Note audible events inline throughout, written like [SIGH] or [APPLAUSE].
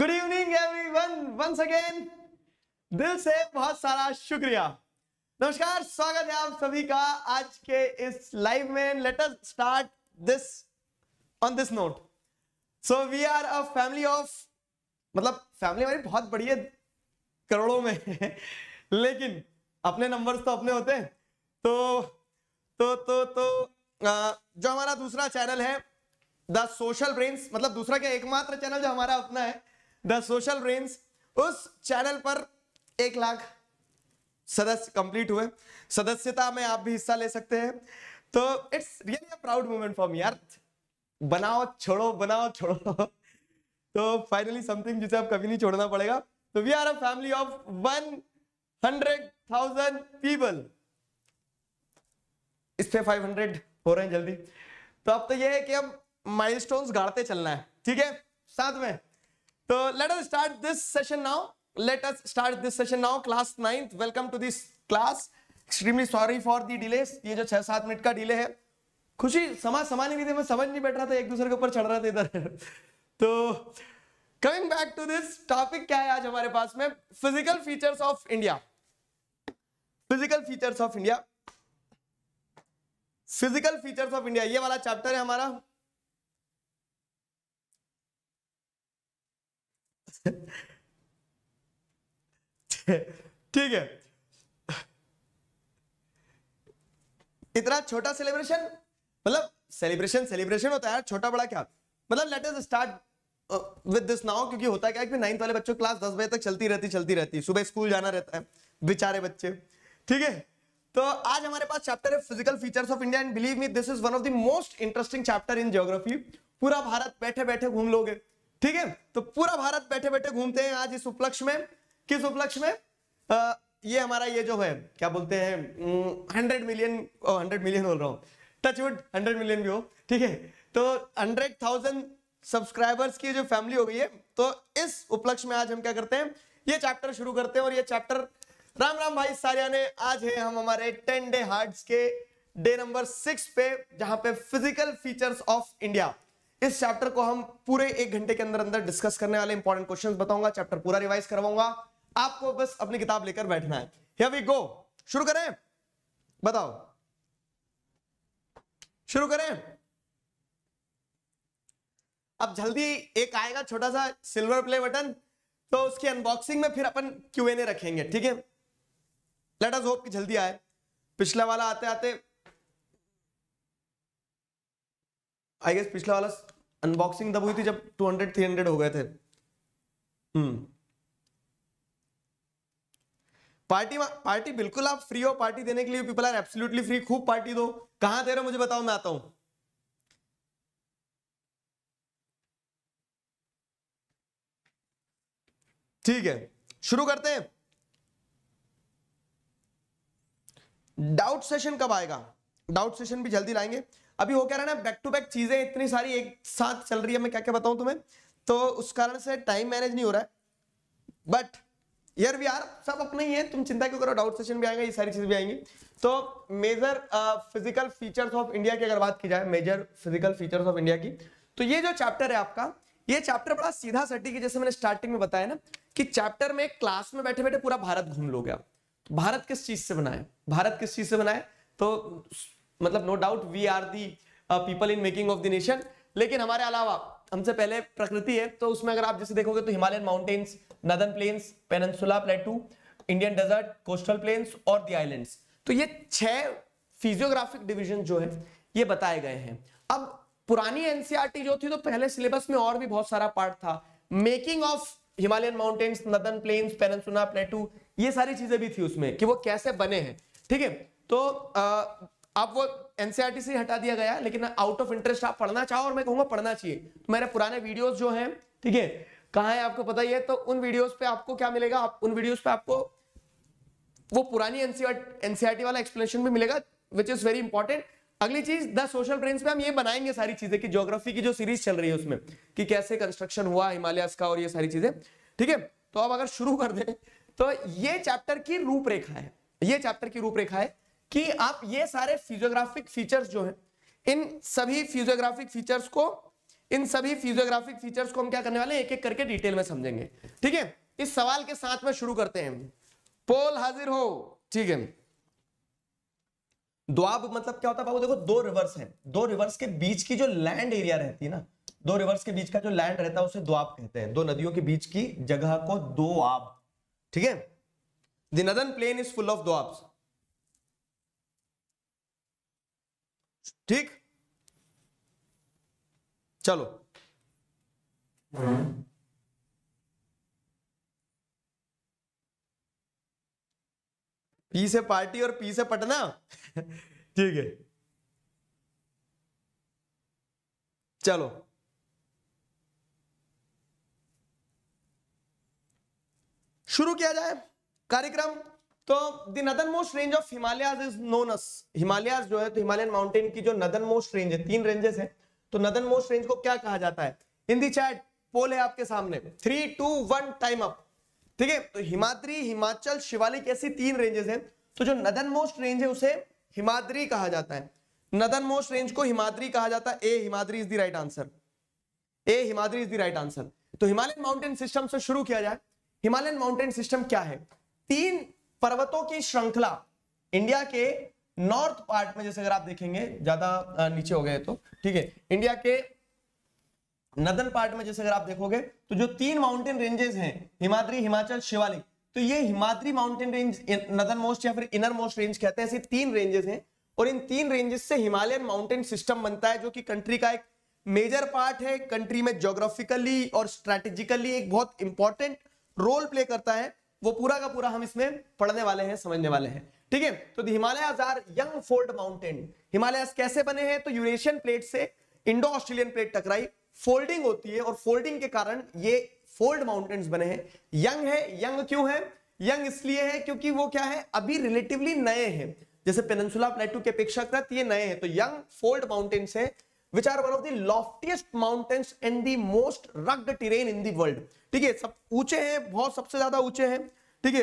Good evening everyone once again दिल से बहुत सारा शुक्रिया नमस्कार स्वागत है आप सभी का आज के इस लाइव में let us start this on this note so we are a family of मतलब फैमिली हमारी बहुत बड़ी है करोड़ों में [LAUGHS] लेकिन अपने नंबर्स तो अपने होते हैं तो तो तो तो जो हमारा दूसरा चैनल है द सोशल ब्रेन्स मतलब दूसरा क्या एकमात्र चैनल जो हमारा अपना है द सोशल रेंज उस चैनल पर एक लाख सदस्य कंप्लीट हुए सदस्यता में आप भी हिस्सा ले सकते हैं तो it's really a proud moment for me यार बनाओ छोड़ो बनाओ छोड़ो तो फाइनली समथिंग जिसे आप कभी नहीं छोड़ना पड़ेगा तो we are a family of one hundred thousand people इस पे फाइव हंड्रेड हो रहे हैं जल्दी तो अब तो यह है कि अब माइलस्टोन्स गाड़ते चलना है ठीक है साथ में तो let us start this session now let us start this session now class ninth welcome to this class extremely sorry for the delay ये जो छह सात मिनट का डिले है खुशी समाज समाने नहीं थे मैं समझ नहीं बैठ रहा था एक दूसरे के ऊपर चढ़ रहा था इधर तो coming back to this topic क्या है आज हमारे पास में physical features of India physical features of India physical features of India ये वाला चैप्टर है हमारा ठीक है इतना छोटा सेलिब्रेशन मतलब सेलिब्रेशन सेलिब्रेशन होता है यार छोटा बड़ा क्या मतलब let us start with this now क्योंकि होता क्या है कि नाइन्थ वाले बच्चों क्लास दस बजे तक चलती रहती चलती रहती सुबह स्कूल जाना रहता है बेचारे बच्चे ठीक है तो आज हमारे पास चैप्टर है physical features of India and believe me this is one of the most interesting chapter in geography पूरा भारत बैठे बैठे घूम लोगे ठीक है तो पूरा भारत बैठे बैठे घूमते हैं आज इस उपलक्ष में किस उपलक्ष में आ, ये हमारा ये जो है क्या बोलते हैं हंड्रेड मिलियन हंड्रेड मिलियन बोल रहा हूँ टचवुड हंड्रेड मिलियन भी हो ठीक है तो हंड्रेड थाउजेंड सब्सक्राइबर्स की जो फैमिली हो गई है तो इस उपलक्ष्य में आज हम क्या करते हैं ये चैप्टर शुरू करते हैं और ये चैप्टर राम राम भाई सारिया ने आज है हम हमारे टेन डे हार्ट के डे नंबर सिक्स पे जहां पे फिजिकल फीचर्स ऑफ इंडिया इस चैप्टर को हम पूरे एक घंटे के अंदर अंदर डिस्कस करने वाले इंपॉर्टेंट क्वेश्चन बताऊंगा चैप्टर पूरा रिवाइज करवाऊंगा आपको बस अपनी किताब लेकर बैठना है Here we go. शुरू करें बताओ शुरू करें अब जल्दी एक आएगा छोटा सा सिल्वर प्ले बटन तो उसकी अनबॉक्सिंग में फिर अपन क्यू एन ए रखेंगे ठीक है लेट अस होप कि जल्दी आए पिछला वाला आते आते आई गेस पिछला वाला अनबॉक्सिंग तब हुई थी जब 200 300 हो गए थे हम्म पार्टी पार्टी बिल्कुल आप फ्री हो पार्टी देने के लिए पीपल आर एब्सोल्युटली फ्री खूब पार्टी दो कहां दे रहे हो मुझे बताओ मैं आता हूं ठीक है शुरू करते हैं डाउट सेशन कब आएगा डाउट सेशन भी जल्दी लाएंगे अभी वो कह रहा है ना बैक टू बैक चीजें इतनी सारी एक साथ चल रही है मैं क्या क्या बताऊं तुम्हें तो उस कारण से टाइम मैनेज नहीं हो रहा है बट यार वी आर सब अपने ही है तुम चिंता क्यों करो डाउट सेशन भी आएगा ये सारी चीजें भी आएंगी तो major physical features of India की अगर बात की जाए major physical features of India की तो ये जो चैप्टर है आपका ये चैप्टर बड़ा सीधा सटी की जैसे मैंने स्टार्टिंग में बताया ना कि चैप्टर में क्लास में बैठे बैठे पूरा भारत घूम लो गया भारत किस चीज से बनाए भारत किस चीज से बनाए तो मतलब no doubt we are the people in making of the nation लेकिन हमारे अलावा हमसे पहले प्रकृति है तो उसमें अगर आप जैसे देखोगे तो Himalayan mountains northern plains peninsula plateau Indian desert coastal plains और दी आइलैंड्स तो ये छह फिजियोग्राफिक डिविजन जो है ये बताए गए हैं अब पुरानी एनसीआरटी e जो थी तो पहले सिलेबस में और भी बहुत सारा पार्ट था making of Himalayan mountains northern plains peninsula plateau ये सारी चीजें भी थी उसमें कि वो कैसे बने हैं ठीक है थीके? तो आ, uh, अब वो एनसीआरटी e से हटा दिया गया लेकिन आउट ऑफ इंटरेस्ट आप पढ़ना चाहो और मैं कहूंगा पढ़ना चाहिए तो मेरे पुराने वीडियोस जो हैं ठीक है कहा है आपको पता ही है तो उन वीडियोस पे आपको क्या मिलेगा आप उन वीडियोस पे आपको वो पुरानी एनसीआरटी e e वाला एक्सप्लेनेशन भी मिलेगा विच इज वेरी इंपॉर्टेंट अगली चीज द सोशल ट्रेन पे हम ये बनाएंगे सारी चीजें की ज्योग्राफी की जो सीरीज चल रही है उसमें कि कैसे कंस्ट्रक्शन हुआ हिमालयस का और ये सारी चीजें ठीक है तो अब अगर शुरू कर दे तो ये चैप्टर की रूपरेखा है ये चैप्टर की रूपरेखा है कि आप ये सारे फिजियोग्राफिक फीचर्स जो हैं इन सभी फिजियोग्राफिक फीचर्स को इन सभी फिजियोग्राफिक फीचर्स को हम क्या करने वाले हैं एक एक करके डिटेल में समझेंगे ठीक है इस सवाल के साथ में शुरू करते हैं पोल हाजिर हो ठीक है द्वाब मतलब क्या होता है बाबू देखो दो रिवर्स हैं दो रिवर्स के बीच की जो लैंड एरिया रहती है ना दो रिवर्स के बीच का जो लैंड रहता है उसे द्वाब कहते हैं दो नदियों के बीच की जगह को दो आब ठीक है the northern plain is full of doabs ठीक चलो पी से पार्टी और पी से पटना ठीक है चलो शुरू किया जाए कार्यक्रम तो the most range of Himalayas is known Himalayas जो है तो हिमालयन माउंटेन की जो नदन मोस्ट रेंज है तीन रेंजेस है तो नदन मोस्ट रेंज को क्या कहा जाता है हिंदी चैट पोल है आपके सामने three two one time up ठीक है तो हिमाद्री हिमाचल शिवालिक ऐसी तीन रेंजेस हैं तो जो नदन मोस्ट रेंज है उसे हिमाद्री कहा जाता है नदन मोस्ट रेंज को हिमाद्री कहा जाता है A Himadri is the right answer A Himadri is the right answer तो हिमालयन माउंटेन सिस्टम से शुरू किया जाए हिमालयन माउंटेन सिस्टम क्या है तीन पर्वतों की श्रृंखला इंडिया के नॉर्थ पार्ट में जैसे अगर आप देखेंगे ज्यादा नीचे हो गए तो ठीक है इंडिया के नदन पार्ट में जैसे अगर आप देखोगे तो जो तीन माउंटेन रेंजेस हैं हिमाद्री हिमाचल शिवालिक तो ये Himadri mountain range northern most या फिर इनर मोस्ट रेंज कहते हैं ऐसे तीन रेंजेस हैं और इन तीन रेंजेस से हिमालयन माउंटेन सिस्टम बनता है जो कि कंट्री का एक मेजर पार्ट है कंट्री में ज्योग्राफिकली और स्ट्रेटेजिकली एक बहुत इंपॉर्टेंट रोल प्ले करता है वो पूरा का पूरा हम इसमें पढ़ने वाले हैं समझने वाले हैं ठीक है तो Himalayas are young fold mountain Himalayas कैसे बने हैं तो यूरेशियन प्लेट से इंडो ऑस्ट्रेलियन प्लेट टकराई फोल्डिंग होती है और फोल्डिंग के कारण ये फोल्ड माउंटेन्स बने हैं यंग है यंग क्यों है यंग इसलिए है क्योंकि वो क्या है अभी रिलेटिवली नए हैं जैसे पेनसुला प्लेटू के अपेक्षाकृत ये नए हैं तो यंग फोल्ड माउंटेन्स है which are one of the loftiest mountains and the most rugged terrain in the world ठीक है सब ऊंचे हैं बहुत सबसे ज्यादा ऊंचे हैं ठीक है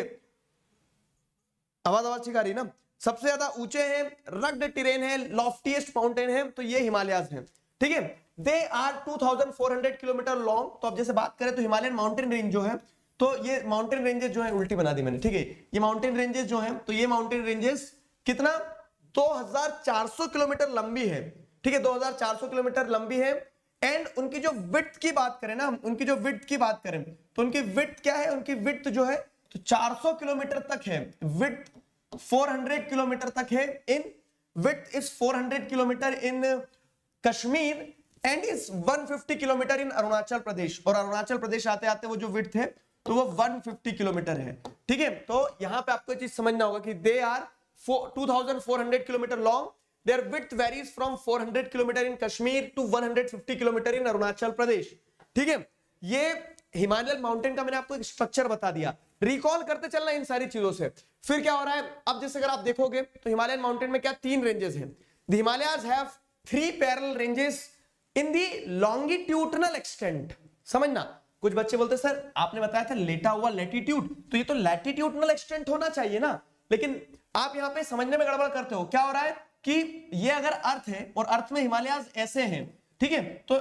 आवाज आवाज ठीक रही ना सबसे ज्यादा ऊंचे हैं रग्ड टेरेन है लॉफ्टिएस्ट माउंटेन है तो ये हिमालयाज हैं ठीक है दे आर 2400 किलोमीटर लॉन्ग तो अब जैसे बात करें तो हिमालयन माउंटेन रेंज जो है तो ये माउंटेन रेंजेस जो है उल्टी बना दी मैंने ठीक है ये माउंटेन रेंजेस जो है तो ये माउंटेन रेंजेस कितना 2400 किलोमीटर लंबी है ठीक है 2400 किलोमीटर लंबी है एंड उनकी जो विथ की बात करें ना हम उनकी जो विथ की बात करें तो उनकी विथ क्या है उनकी विथ जो है तो 400 किलोमीटर तक है विथ 400 किलोमीटर तक है in width is 400 kilometre in Kashmir and is 150 kilometre in Arunachal Pradesh और अरुणाचल प्रदेश आते आते वो जो विथ है तो वो 150 किलोमीटर है ठीक है तो यहां पे आपको चीज समझना होगा कि they are 2400 kilometre long Their width varies from 400 kilometre in Kashmir to 150 kilometre in Arunachal Pradesh ठीक है ये हिमालय माउंटेन का मैंने आपको एक स्ट्रक्चर बता दिया रिकॉल करते चलना इन सारी चीजों से फिर क्या हो रहा है अब जैसे अगर आप देखोगे तो हिमालयन माउंटेन में क्या तीन रेंजेस हैं the Himalayas have three parallel ranges in the longitudinal extent समझना कुछ बच्चे बोलते सर आपने बताया था लेटा हुआ लेटीट्यूड तो ये तो लैटिट्यूडनल एक्सटेंट होना चाहिए ना लेकिन आप यहाँ पे समझने में गड़बड़ करते हो क्या हो रहा है कि ये अगर अर्थ है और अर्थ में हिमालयाज ऐसे हैं ठीक है तो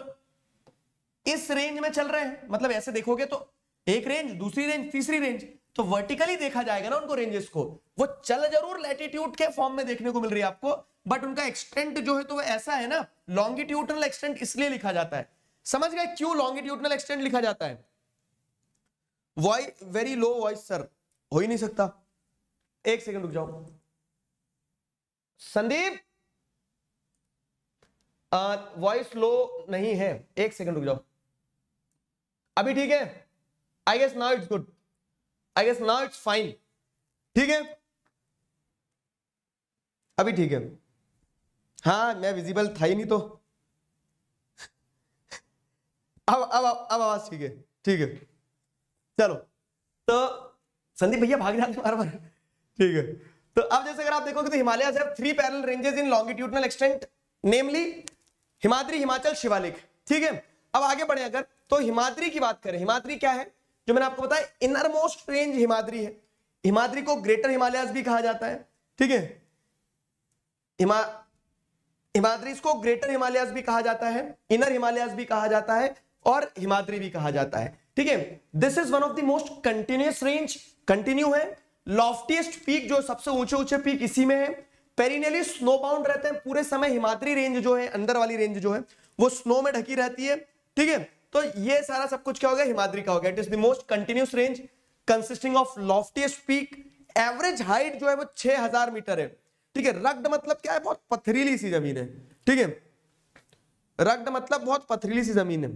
इस रेंज में चल रहे हैं मतलब ऐसे देखोगे तो एक रेंज दूसरी रेंज तीसरी रेंज तो वर्टिकली देखा जाएगा ना उनको रेंजेस को वो चल जरूर लैटिट्यूड के फॉर्म में देखने को मिल रही है आपको बट उनका एक्सटेंट जो है तो वह ऐसा है ना लॉन्गिट्यूटनल एक्सटेंट इसलिए लिखा जाता है समझ गए क्यों लॉन्गिट्यूटनल एक्सटेंट लिखा जाता है voice very low voice sir हो ही नहीं सकता एक सेकंड रुक जाओ संदीप वॉइस लो नहीं है एक सेकंड रुक जाओ अभी ठीक है I guess now it's good I guess now it's fine ठीक है अभी ठीक है हाँ मैं विजिबल था ही नहीं तो अब अब अब आवाज ठीक है ठीक है चलो तो संदीप भैया भाग जाते बार बार ठीक है तो अब जैसे अगर आप देखोगे तो Himalaya three parallel ranges in longitudinal extent namely Himadri Himachal Shivalik ठीक है अब आगे बढ़े अगर तो हिमाद्री की बात करें हिमाद्री क्या है जो मैंने आपको बताया इनर मोस्ट रेंज हिमाद्री है हिमाद्री को ग्रेटर हिमालयाज भी कहा जाता है ठीक है हिमा हिमाद्री इसको ग्रेटर हिमालयाज भी कहा जाता है इनर हिमालयाज भी कहा जाता है और हिमाद्री भी कहा जाता है ठीक है this is one of the most continuous range continue है लॉफ्टीस्ट पीक जो सबसे ऊंचे ऊंचे पीक इसी में है पेरिनेली स्नो बाउंड रहते हैं पूरे समय हिमाद्री रेंज जो है अंदर वाली रेंज जो है वो स्नो में ढकी रहती है ठीक है तो ये सारा सब कुछ क्या हो गया हिमाद्री का हो गया it is the most continuous range consisting of loftiest peak average height जो है वो 6000 मीटर है ठीक है रग्ड मतलब क्या है बहुत पथरीली सी जमीन है ठीक है रग्ड मतलब बहुत पथरीली सी जमीन है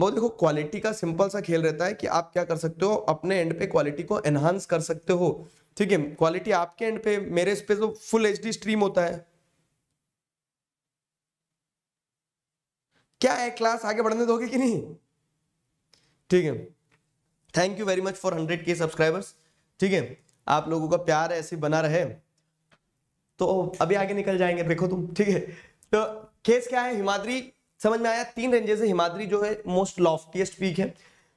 वो देखो क्वालिटी का सिंपल सा खेल रहता है कि आप क्या कर सकते हो अपने एंड पे क्वालिटी को एनहांस कर सकते हो ठीक है क्वालिटी आपके एंड पे मेरे इस पे तो फुल एच स्ट्रीम होता है क्या है क्लास आगे बढ़ने दोगे कि नहीं ठीक है thank you very much for hundred K subscribers ठीक है आप लोगों का प्यार ऐसे बना रहे तो अभी आगे निकल जाएंगे देखो तुम ठीक है तो केस क्या है हिमाद्री समझ में आया तीन रेंजेस है हिमाद्री जो है मोस्ट लॉफ्टीएस्ट पीक है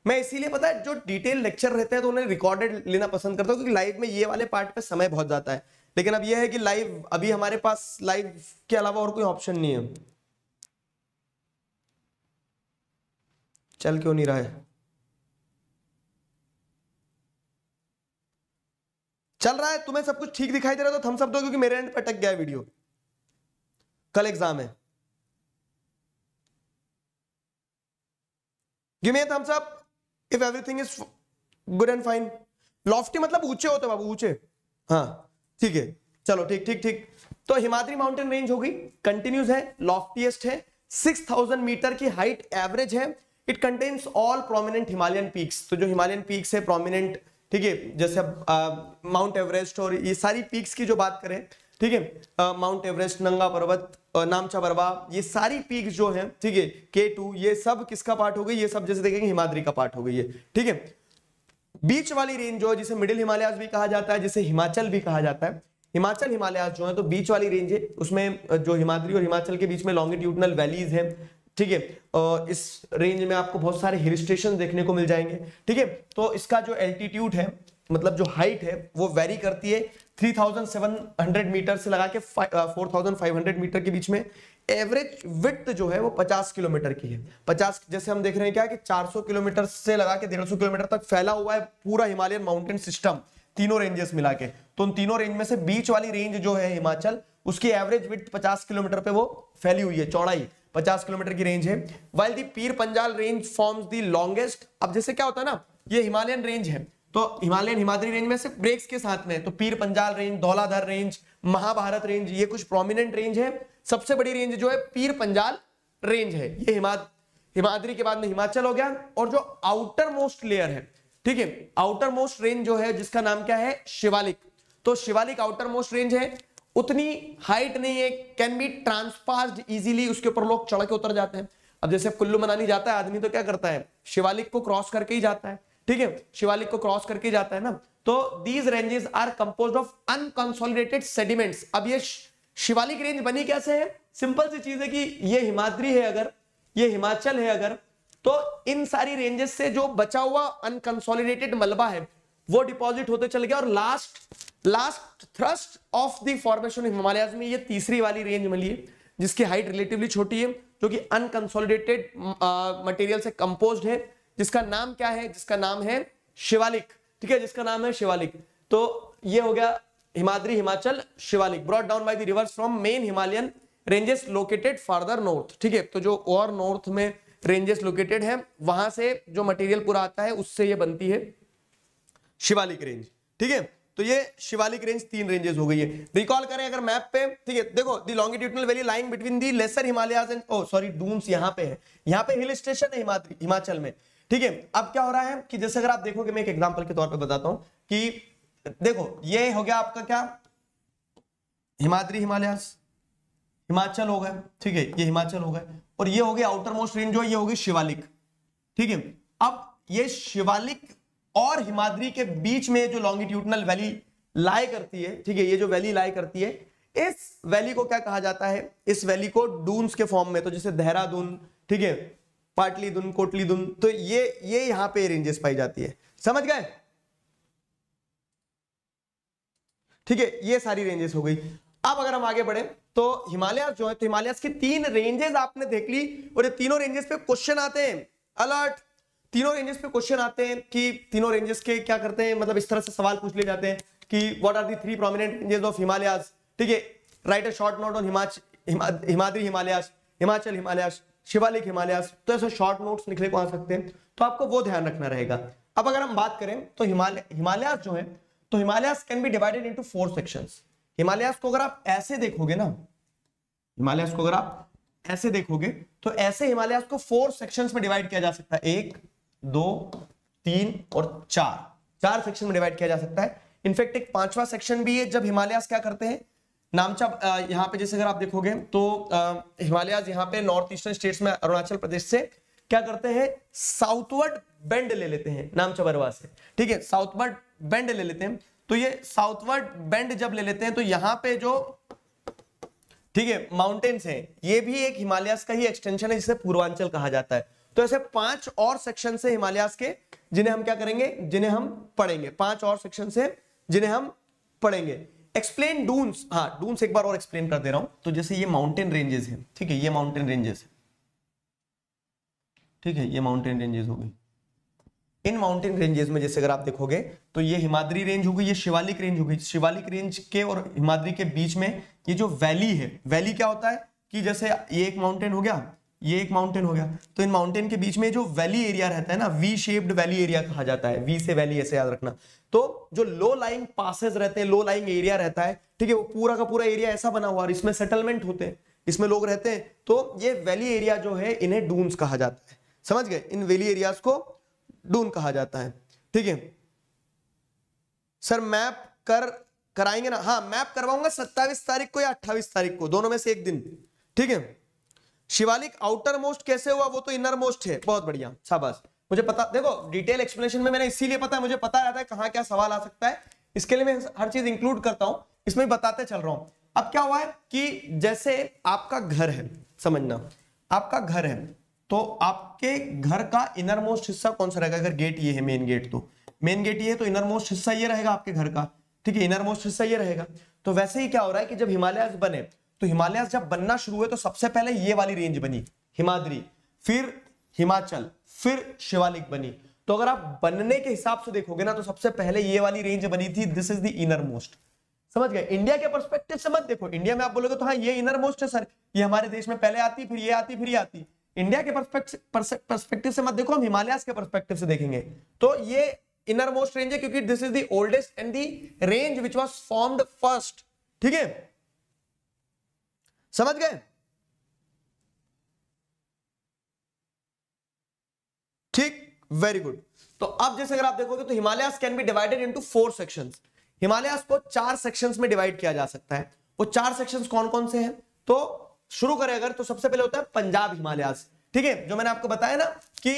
मैं इसीलिए पता है जो डिटेल लेक्चर रहते हैं तो उन्हें रिकॉर्डेड लेना पसंद करता हूँ क्योंकि लाइव में ये वाले पार्ट पे समय बहुत जाता है लेकिन अब यह है कि लाइव अभी हमारे पास लाइव के अलावा और कोई ऑप्शन नहीं है चल क्यों नहीं रहा है चल रहा है तुम्हें सब कुछ ठीक दिखाई दे रहा है तो थम सब दो क्योंकि मेरे एंड पर अटक गया है वीडियो कल एग्जाम है give me thumbs up if everything is good and fine lofty मतलब ऊंचे होते बाबू ऊंचे हाँ ठीक है चलो ठीक ठीक ठीक तो हिमाद्री माउंटेन रेंज होगी कंटिन्यूस है लॉफ्टीएस्ट है 6000 मीटर की हाइट एवरेज है it contains all prominent Himalayan peaks तो जो हिमालयन पीक्स है प्रोमिनेंट ठीक है जैसे माउंट uh, एवरेस्ट और ये सारी पीक्स की जो बात करें ठीक है माउंट एवरेस्ट नंगा पर्वत नामचा बरवा ये सारी पीक जो है ठीक है के टू ये सब किसका पार्ट हो गई ये सब जैसे देखेंगे हिमाद्री का पार्ट हो गई है ठीक है बीच वाली रेंज जो है जिसे मिडिल हिमालयाज भी कहा जाता है जिसे हिमाचल भी कहा जाता है हिमाचल हिमालयाज जो है तो बीच वाली रेंज है उसमें जो हिमाद्री और हिमाचल के बीच में लॉन्गिट्यूडनल वैलीज है ठीक है इस रेंज में आपको बहुत सारे हिल स्टेशन देखने को मिल जाएंगे ठीक है तो इसका जो एल्टीट्यूड है मतलब जो हाइट है वो वेरी करती है 3,700 मीटर से लगा के 4,500 मीटर के बीच में एवरेज विथ जो है वो 50 किलोमीटर की है 50 जैसे हम देख रहे हैं क्या कि 400 किलोमीटर से लगा के 150 किलोमीटर तक फैला हुआ है पूरा हिमालयन माउंटेन सिस्टम तीनों रेंजेस मिला के तो उन तीनों रेंज में से बीच वाली रेंज जो है हिमाचल उसकी एवरेज विथ पचास किलोमीटर पे वो फैली हुई है चौड़ाई 50 किलोमीटर की रेंज है while the Pir Panjal range forms the longest अब जैसे क्या होता है ना ये हिमालयन रेंज है तो हिमालयन हिमाद्री रेंज में से ब्रेक्स के साथ में तो Pir Panjal range Dhauladhar range Mahabharat range ये कुछ प्रोमिनेंट रेंज है सबसे बड़ी रेंज जो है पीर पंजाल रेंज है ये हिमाद हिमाद्री के बाद में हिमाचल हो गया और जो आउटर मोस्ट लेयर है ठीक है आउटर मोस्ट रेंज जो है जिसका नाम क्या है शिवालिक तो शिवालिक आउटर मोस्ट रेंज है उतनी हाइट नहीं है कैन बी ट्रांसपास्ड इजीली उसके ऊपर लोग चढ़ के उतर जाते हैं अब जैसे कुल्लू मनाली जाता है आदमी तो क्या करता है शिवालिक को क्रॉस करके ही जाता है ठीक है शिवालिक को क्रॉस करके जाता है ना तो these ranges are compose of unconsolidated sediments अब ये शिवालिक रेंज बनी कैसे है सिंपल सी चीज है कि ये हिमाद्री है अगर ये हिमाचल है अगर तो इन सारी रेंजेस से जो बचा हुआ अनकंसोलिडेटेड मलबा है वो डिपॉजिट होते चले गया और last last thrust of the formation Himalaya में ये तीसरी वाली रेंज मिली है जिसकी हाइट रिलेटिवली छोटी है जो कि अनकंसोलिडेटेड मटेरियल से कंपोज्ड है जिसका नाम क्या है जिसका नाम है शिवालिक ठीक है जिसका नाम है शिवालिक तो ये हो गया Himadri Himachal Shivalik broad down by the rivers from main Himalayan ranges located farther north ठीक है तो जो और नॉर्थ में रेंजेस लोकेटेड है वहां से जो मटेरियल पूरा आता है उससे ये बनती है शिवालिक रेंज ठीक है तो ये शिवालिक रेंज तीन रेंजेस हो गई है रिकॉल करें अगर मैप पे ठीक है देखो the longitudinal valley lying between the lesser Himalayas and oh sorry duns यहां पे है यहां पे हिल स्टेशन है हिमाचल में ठीक है अब क्या हो रहा है कि जैसे अगर आप देखोगे मैं एक एग्जाम्पल के तौर पर बताता हूं कि देखो ये हो गया आपका क्या हिमाद्री हिमालय हिमाचल हो गए ठीक है ये हिमाचल हो गए और ये हो गया आउटर मोस्ट रेंज जो ये होगी शिवालिक ठीक है अब ये शिवालिक और हिमाद्री के बीच में जो लॉन्गिट्यूडनल वैली लाए करती है ठीक है ये जो वैली लाए करती है इस वैली को क्या कहा जाता है इस वैली को डून्स के फॉर्म में तो जैसे देहरादून ठीक है पाटली दुन कोटली धुन तो ये ये यहां पे रेंजेस पाई जाती है समझ गए ठीक है ये सारी रेंजेस हो गई अब अगर हम आगे बढ़े तो हिमालय जो है तो हिमालय की तीन रेंजेस आपने देख ली और ये तीनों रेंजेस पे क्वेश्चन आते हैं अलर्ट तीनों रेंजेस पे क्वेश्चन आते हैं कि तीनों रेंजेस के क्या करते हैं मतलब इस तरह से सवाल पूछ लिए जाते हैं कि what are the three prominent ranges of Himalayas ठीक है write a short note on Himachal Himadri Himalayas Himachal Himalayas Shivalik Himalayas तो ऐसे शॉर्ट नोट्स निकले को आ सकते हैं तो आपको वो ध्यान रखना रहेगा अब अगर हम बात करें तो हिमालय हिमालयास जो है तो Himalaya can be divided into four section Himalayas को अगर आप ऐसे देखोगे ना हिमालयास को अगर आप ऐसे देखोगे तो ऐसे हिमालयास को फोर सेक्शंस में डिवाइड किया जा सकता है एक दो तीन और चार चार सेक्शन में डिवाइड किया जा सकता है इनफेक्ट एक पांचवा सेक्शन भी है जब हिमालयास क्या करते हैं नामचा यहाँ पे जैसे अगर आप देखोगे तो हिमालयाज यहाँ पे नॉर्थ ईस्टर्न स्टेट्स में अरुणाचल प्रदेश से क्या करते हैं साउथवर्ड बेंड ले लेते हैं नामचा बरवा से ठीक है साउथवर्ड बेंड ले लेते हैं तो ये साउथवर्ड बेंड जब ले लेते हैं तो यहाँ पे जो ठीक है माउंटेन्स है ये भी एक हिमालयास का ही एक्सटेंशन है जिसे पूर्वांचल कहा जाता है तो ऐसे पांच और सेक्शन से हिमालयास के जिन्हें हम क्या करेंगे जिन्हें हम पढ़ेंगे पांच और सेक्शन से जिन्हें हम पढ़ेंगे एक्सप्लेन डून्स हाँ डून्स एक बार और एक्सप्लेन कर दे रहा हूं तो जैसे ये माउंटेन रेंजेस है ठीक है ये माउंटेन रेंजेस है ठीक है ये माउंटेन रेंजेस हो गई इन माउंटेन रेंजेस में जैसे अगर आप देखोगे तो ये हिमाद्री रेंज हो गई ये शिवालिक रेंज हो गई शिवालिक रेंज के और हिमाद्री के बीच में ये जो वैली है वैली क्या होता है कि जैसे ये एक माउंटेन हो गया ये एक माउंटेन हो गया तो इन माउंटेन के बीच में जो वैली एरिया रहता है ना वी शेप्ड वैली एरिया कहा जाता है वी से वैली ऐसे याद रखना तो जो लो लाइंग पासेस रहते हैं लो लाइंग एरिया रहता है ठीक है वो पूरा का पूरा एरिया ऐसा बना हुआ और इसमें सेटलमेंट होते हैं इसमें लोग रहते हैं तो ये वैली एरिया जो है इन्हें डून कहा जाता है समझ गए इन वैली एरियाज को डून कहा जाता है ठीक है सर मैप कर कराएंगे ना हाँ मैप करवाऊंगा सत्ताईस तारीख को या अट्ठाईस तारीख को दोनों में से एक दिन ठीक है शिवालिक आउटर मोस्ट कैसे हुआ वो तो इनर मोस्ट है बहुत बढ़िया शाबाश मुझे पता देखो डिटेल एक्सप्लेनेशन में मैंने इसीलिए पता है मुझे पता रहता है कहाँ क्या सवाल आ सकता है इसके लिए मैं हर चीज इंक्लूड करता हूँ इसमें बताते चल रहा हूँ अब क्या हुआ है कि जैसे आपका घर है समझना आपका घर है तो आपके घर का इनर मोस्ट हिस्सा कौन सा रहेगा अगर गेट ये है मेन गेट तो मेन गेट ये है तो इनर मोस्ट हिस्सा ये रहेगा आपके घर का ठीक है इनर मोस्ट हिस्सा ये रहेगा तो वैसे ही क्या हो रहा है कि जब हिमालय बने तो हिमालय जब बनना शुरू हुए तो सबसे पहले ये वाली रेंज बनी हिमाद्री फिर हिमाचल फिर शिवालिक बनी तो अगर आप बनने के हिसाब से देखोगे ना तो सबसे पहले ये वाली रेंज बनी थी this is the innermost समझ गए इंडिया के परस्पेक्टिव से मत देखो इंडिया में आप बोलोगे तो हाँ ये इनर मोस्ट है सर ये हमारे देश में पहले आती फिर ये आती फिर ये आती इंडिया के परस्पेक्टिव से मत देखो हम हिमालय के परस्पेक्टिव से देखेंगे तो ये इनर मोस्ट रेंज है क्योंकि this is the oldest and the range which was formed first ठीक है समझ गए ठीक वेरी गुड तो अब जैसे अगर आप देखोगे तो Himalayas can be divided into four sections Himalayas को चार सेक्शंस में डिवाइड किया जा सकता है वो चार सेक्शंस कौन कौन से हैं तो शुरू करें अगर तो सबसे पहले होता है पंजाब हिमालयास ठीक है जो मैंने आपको बताया ना कि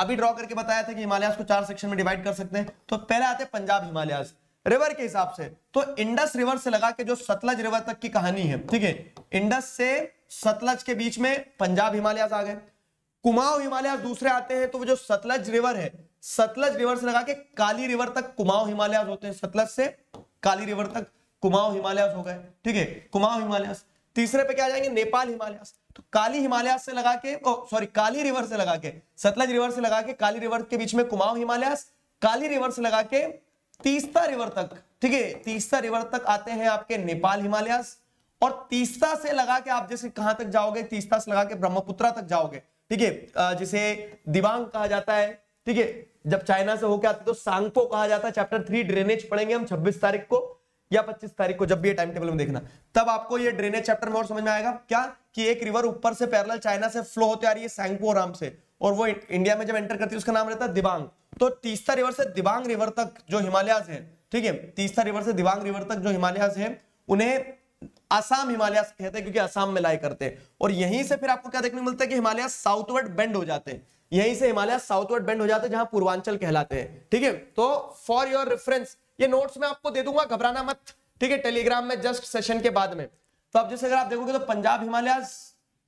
अभी ड्रॉ करके बताया था कि हिमालय को चार सेक्शन में डिवाइड कर सकते हैं तो पहले आते हैं पंजाब हिमालयास रिवर के हिसाब से तो इंडस रिवर से लगा के जो सतलज रिवर तक की कहानी है ठीक है इंडस से सतलज के बीच में पंजाब हिमालय आ गए कुमाऊं हिमालय दूसरे आते हैं तो वो जो सतलज रिवर है सतलज रिवर से लगा के काली रिवर तक कुमाऊं हिमालय होते हैं सतलज से काली रिवर तक कुमाऊं हिमालय हो गए ठीक है कुमाऊं हिमालय तीसरे पे क्या जाएंगे नेपाल हिमालय तो काली हिमालय से लगा के सॉरी काली रिवर से लगा के सतलज रिवर से लगा के काली रिवर के बीच में कुमाऊं हिमालय काली रिवर से लगा के तीस्ता रिवर तक ठीक है तीस्ता रिवर तक आते हैं आपके नेपाल हिमालयास और तीस्ता से लगा के आप जैसे कहां तक जाओगे तीस्ता से लगा के ब्रह्मपुत्रा तक जाओगे ठीक है जिसे दिवांग कहा जाता है ठीक है जब चाइना से होके आते तो सांगपो कहा जाता है चैप्टर थ्री ड्रेनेज पढ़ेंगे हम छब्बीस तारीख को या पच्चीस तारीख को जब भी ये टाइम टेबल में देखना तब आपको ये ड्रेनेज चैप्टर में और समझ में आएगा क्या कि एक रिवर ऊपर से पैरल चाइना से फ्लो होते आ रही है सैंगपो आराम से और वो इंडिया में जब एंटर करती है उसका नाम रहता है दिबांग तो तीसरा रिवर से दिबांग रिवर तक जो हिमालयाज है ठीक है तीसरा रिवर से दिबांग रिवर तक जो हिमालयाज है उन्हें आसाम हिमालयाज कहते हैं क्योंकि आसाम में लाए करते हैं और यहीं से फिर आपको क्या देखने मिलता है कि हिमालय साउथवर्ड बेंड हो जाते हैं यहीं से हिमालय साउथवर्ड बेंड हो जाते हैं जहां पूर्वांचल कहलाते हैं ठीक है तो फॉर योर रेफरेंस ये नोट्स में आपको दे दूंगा घबराना मत ठीक है टेलीग्राम में जस्ट सेशन के बाद में तो आप जैसे अगर आप देखोगे तो पंजाब हिमालयाज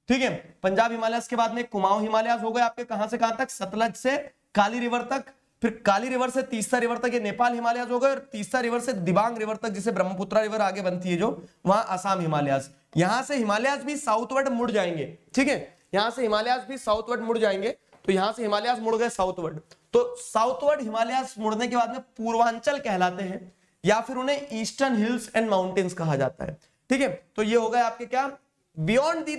ठीक है पंजाब हिमालयाज के बाद में कुमाऊं हिमालयाज हो गए आपके कहां से कहां तक सतलज से काली रिवर तक फिर काली रिवर से तीसरा रिवर तक ये नेपाल हिमालयाज हो गए और तीसरा रिवर से दिबांग रिवर तक जिसे ब्रह्मपुत्र रिवर आगे बनती है जो वहां आसाम हिमालयाज यहां से हिमालयाज भी साउथवर्ड मुड़ जाएंगे ठीक है यहां से हिमालयाज भी साउथवर्ड मुड़ जाएंगे तो यहां से हिमालयाज मुड़ गए साउथवर्ड तो साउथवर्ड हिमालयाज मुड़ने के बाद में पूर्वांचल कहलाते हैं या फिर उन्हें ईस्टर्न हिल्स एंड माउंटेन्स कहा जाता है ठीक है तो ये हो गए आपके क्या beyond the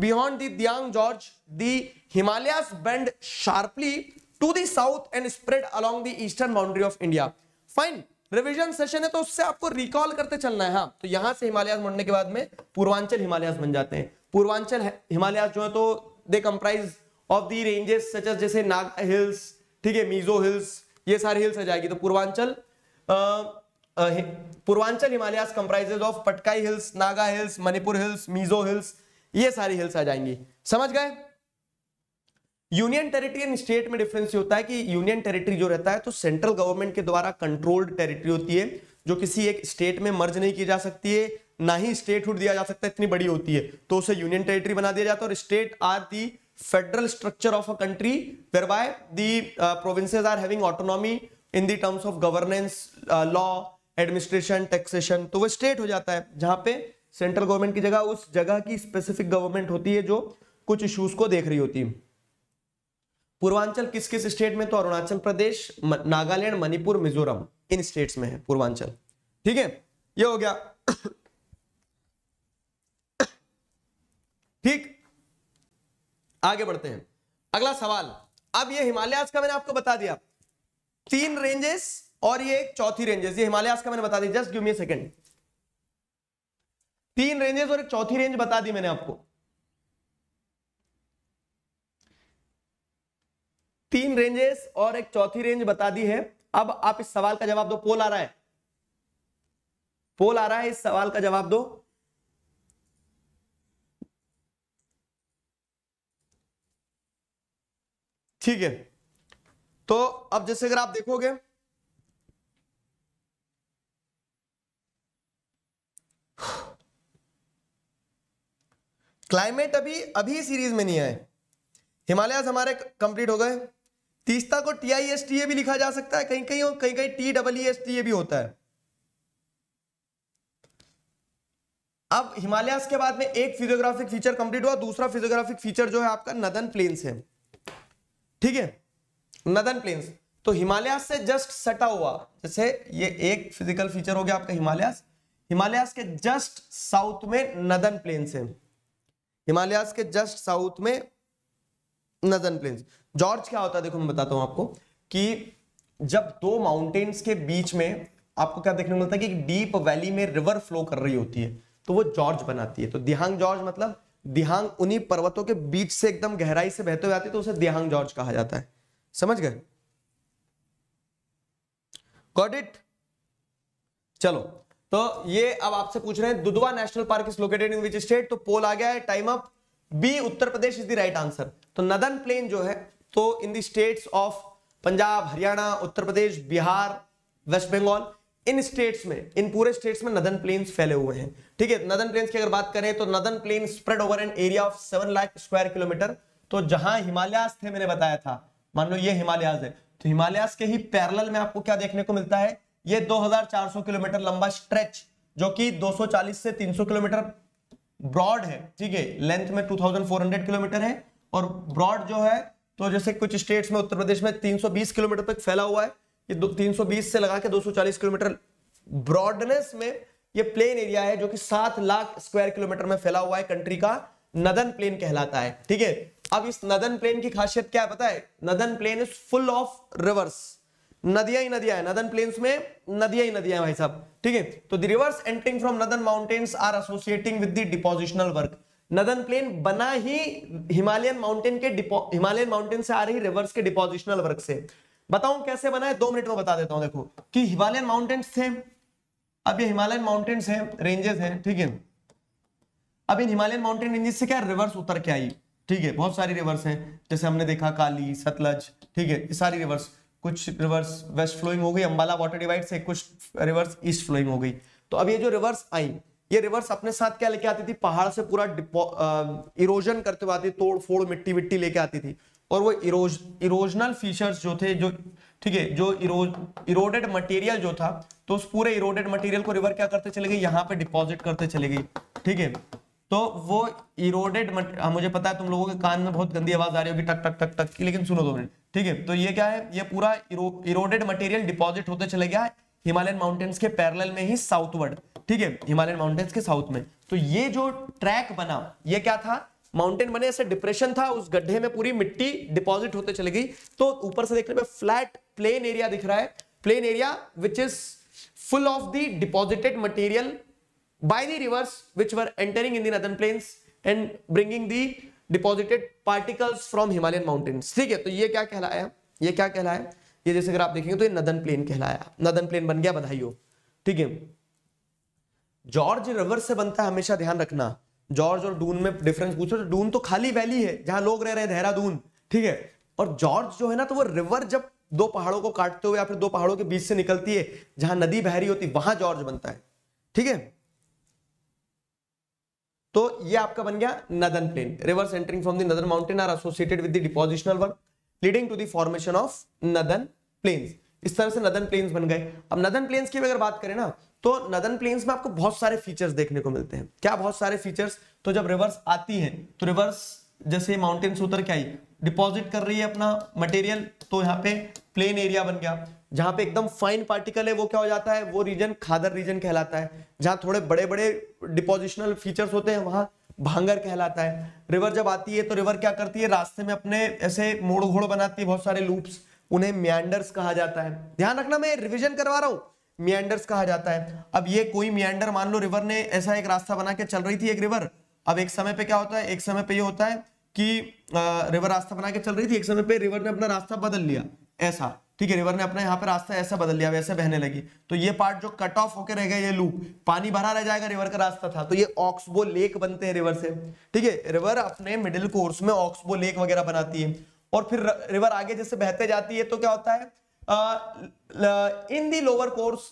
beyond the Dihang gorge the Himalayas bend sharply to the south and spread along the eastern boundary of India fine revision session है तो उससे आपको रिकॉल करते चलना है हाँ तो यहां से हिमालयाज मुड़ने के बाद में पूर्वांचल हिमालयाज बन जाते हैं पूर्वांचल हिमालयाज जो है तो they comprise of the ranges such जैसे नाग हिल्स ठीक है मीजो हिल्स ये सारे हिल्स आ जाएगी तो Purvanchal Purvanchal Himalayas comprises of Patkai hills Naga hills Manipur hills Mizo hills ये सारी हिल्स आ जाएंगी समझ गए यूनियन टेरिटरी एंड स्टेट में डिफरेंस ये होता है कि यूनियन टेरिटरी जो रहता है तो सेंट्रल गवर्नमेंट के द्वारा कंट्रोल्ड टेरिटरी होती है जो किसी एक स्टेट में मर्ज नहीं की जा सकती है ना ही स्टेटहुड दिया जा सकता है इतनी बड़ी होती है तो उसे यूनियन टेरिटरी बना दिया जाता है और state are the federal structure of a country where by the provinces are having autonomy in the terms of governance law administration taxation तो वह स्टेट हो जाता है जहां पे सेंट्रल गवर्नमेंट की जगह उस जगह की स्पेसिफिक गवर्नमेंट होती है जो कुछ इशूज को देख रही होती है पूर्वांचल किस किस स्टेट में तो अरुणाचल प्रदेश नागालैंड मणिपुर मिजोरम इन स्टेट्स में है पूर्वांचल ठीक है ये हो गया ठीक आगे बढ़ते हैं अगला सवाल अब ये हिमालयास का मैंने आपको बता दिया तीन रेंजेस और ये एक चौथी रेंजेस ये हिमालयास का मैंने बता दिया जस्ट गिव मी सेकंड तीन रेंजेस और एक चौथी रेंज बता दी मैंने आपको तीन रेंजेस और एक चौथी रेंज बता दी है अब आप इस सवाल का जवाब दो पोल आ रहा है पोल आ रहा है इस सवाल का जवाब दो ठीक है तो अब जैसे अगर आप देखोगे क्लाइमेट अभी अभी सीरीज में नहीं आए हिमालयस हमारे कंप्लीट हो गए तीस्ता को T I S T A भी लिखा जा सकता है कहीं कहीं कहीं कहीं T double S T A भी होता है अब हिमालयास के बाद में एक फिजियोग्राफिक फीचर कंप्लीट हुआ दूसरा फिजियोग्राफिक फीचर जो है आपका नदन प्लेन्स है ठीक है नदन प्लेन्स तो हिमालयास से जस्ट सटा हुआ जैसे ये एक फिजिकल फीचर हो गया आपका हिमालयास हिमालयास के जस्ट साउथ में नदन प्लेन्स है हिमालयास के जस्ट साउथ में नदन प्लेन्स जॉर्ज क्या होता है देखो मैं बताता हूं आपको कि जब दो माउंटेन्स के बीच में आपको क्या देखने को मिलता है कि डीप वैली में रिवर फ्लो कर रही होती है तो वो जॉर्ज बनाती है तो दिहांग जॉर्ज मतलब दिहांग उन्हीं पर्वतों के बीच से एकदम गहराई से बहते हुए आती है तो उसे दिहांग जॉर्ज कहा जाता है समझ गए गॉट इट चलो तो ये अब आपसे पूछ रहे हैं Dudhwa national park is located in which state तो पोल आ गया है time up B Uttar Pradesh is the right answer तो नदन प्लेन जो है तो in the states of Punjab Haryana Uttar Pradesh Bihar West Bengal इन स्टेट्स में इन पूरे स्टेट्स में नदन प्लेन्स फैले हुए हैं ठीक है नदन प्लेन्स की अगर बात करें तो northern plain spread over an area of seven lakh square kilometre तो जहां हिमालयास थे मैंने बताया था मान लो ये हिमालयास है तो हिमालयास के ही पैरल में आपको क्या देखने को मिलता है ये 2400 किलोमीटर लंबा स्ट्रेच जो कि 240 से 300 किलोमीटर ब्रॉड है ठीक है लेंथ में 2400 किलोमीटर है और ब्रॉड जो है तो जैसे कुछ स्टेट्स में उत्तर प्रदेश में 320 किलोमीटर तक फैला हुआ है ये 320 से लगा के 240 किलोमीटर ब्रॉडनेस में ये प्लेन एरिया है जो कि सात लाख स्क्वायर किलोमीटर में फैला हुआ है कंट्री का नदन प्लेन कहलाता है ठीक है अब इस नदन प्लेन की खासियत क्या है पता है northern plain is full of rivers नदियां ही नदियां है नदन प्लेन्स में नदियां ही नदियां भाई साहब ठीक है तो the rivers entering from northern mountains are associating with depositional work northern plain बना ही हिमालयन माउंटेन के हिमालयन माउंटेन से आ रही रिवर्स के डिपोजिशनल वर्क से बताऊं कैसे बना है दो मिनट में बता देता हूं देखो कि हिमालयन माउंटेन्स थे अब ये हिमालयन माउंटेन है रेंजेस है ठीक है अब इन हिमालयन माउंटेन रेंजेस से क्या रिवर्स उतर के आई ठीक है बहुत सारी रिवर्स है जैसे हमने देखा काली सतलज ठीक है सारी रिवर्स कुछ रिवर्स वेस्ट फ्लोइंग हो गई अंबाला वाटर डिवाइड से कुछ रिवर्स ईस्ट फ्लोइंग हो गई तो अब ये जो रिवर्स आई ये रिवर्स अपने साथ क्या लेके आती थी पहाड़ से पूरा इरोजन करते हुए आती तोड़ फोड़ मिट्टी विट्टी लेके आती थी और वो इरोज इरोजनल फीचर्स जो थे जो ठीक है जो इरोडेड मटेरियल जो था तो उस पूरे इरोडेड मटेरियल को रिवर क्या करते चले गई यहाँ पे डिपॉजिट करते चले गई ठीक है तो वो इरोडेड हाँ, मुझे पता है तुम लोगों के कान में बहुत गंदी आवाज आ रही होगी टक टक टक टक की लेकिन सुनो दो मिनट ठीक है तो ये क्या है ये पूरा इरोडेड मटेरियल डिपॉजिट होते चले गया हिमालयन माउंटेन्स के पैरल में ही साउथवर्ड ठीक है हिमालयन माउंटेन्स के साउथ में तो ये जो ट्रैक बना ये क्या था माउंटेन बने ऐसे डिप्रेशन था उस गड्ढे में पूरी मिट्टी डिपॉजिट होते चली गई तो ऊपर से देखने में फ्लैट प्लेन एरिया दिख रहा है plain area which is full of the deposited material by the rivers which were entering in the northern plains and bringing the deposited particles from Himalayan mountains ठीक है तो ये क्या कहलाया ये क्या कहलाया ये जैसे अगर आप देखेंगे तो ये नदन प्लेन कहलाया नदन प्लेन बन गया बधाइयो ठीक है जॉर्ज रिवर से बनता है हमेशा ध्यान रखना जॉर्ज और डून में डिफरेंस पूछो तो डून तो खाली वैली है जहां लोग रह रहे हैं देहरादून ठीक है और जॉर्ज जो है ना तो वो रिवर जब दो पहाड़ों को काटते हुए या फिर दो पहाड़ों के बीच से निकलती है जहां नदी बहरी होती वहां जॉर्ज बनता है ठीक है तो ये आपका बन गया northern plain rivers entering from the northern mountain are associated with the depositional work leading to formation of northern plains इस तरह से नदन प्लेन्स बन गए अब नदन प्लेन्स की अगर बात करें ना तो नदन प्लेन्स में आपको बहुत सारे फीचर्स देखने को मिलते हैं क्या बहुत सारे फीचर्स तो जब रिवर्स आती है तो रिवर्स जैसे माउंटेन उतर के आई डिपॉजिट कर रही है अपना मटेरियल तो यहाँ पे प्लेन एरिया बन गया जहां पे एकदम फाइन पार्टिकल है वो क्या हो जाता है वो रीजन खादर रीजन कहलाता है जहां थोड़े बड़े बड़े डिपोजिशनल फीचर्स होते हैं वहां भांगर कहलाता है रिवर जब आती है तो रिवर क्या करती है रास्ते में अपने ऐसे मोड़ घोड़ बनाती है बहुत सारे लूप्स उन्हें म्यांडर्स कहा जाता है ध्यान रखना मैं रिविजन करवा रहा हूँ मियांडर्स कहा जाता है अब ये कोई मियांडर मान लो रिवर ने ऐसा एक रास्ता बना के चल रही थी एक रिवर अब एक समय पे क्या होता है एक समय पे ये होता है कि रिवर रास्ता बना के चल रही थी एक समय पे रिवर ने अपना रास्ता बदल लिया ऐसा ठीक है रिवर ने अपना यहाँ पर रास्ता ऐसा बदल लिया वैसे बहने लगी तो ये पार्ट जो कट ऑफ होकर रह गया ये लूप पानी भरा रह जाएगा रिवर का रास्ता था तो ये ऑक्सबो लेक बनते हैं रिवर से ठीक है रिवर अपने मिडिल कोर्स में ऑक्सबो लेक वगैरह बनाती है और फिर रिवर आगे जैसे बहते जाती है तो क्या होता है in the lower course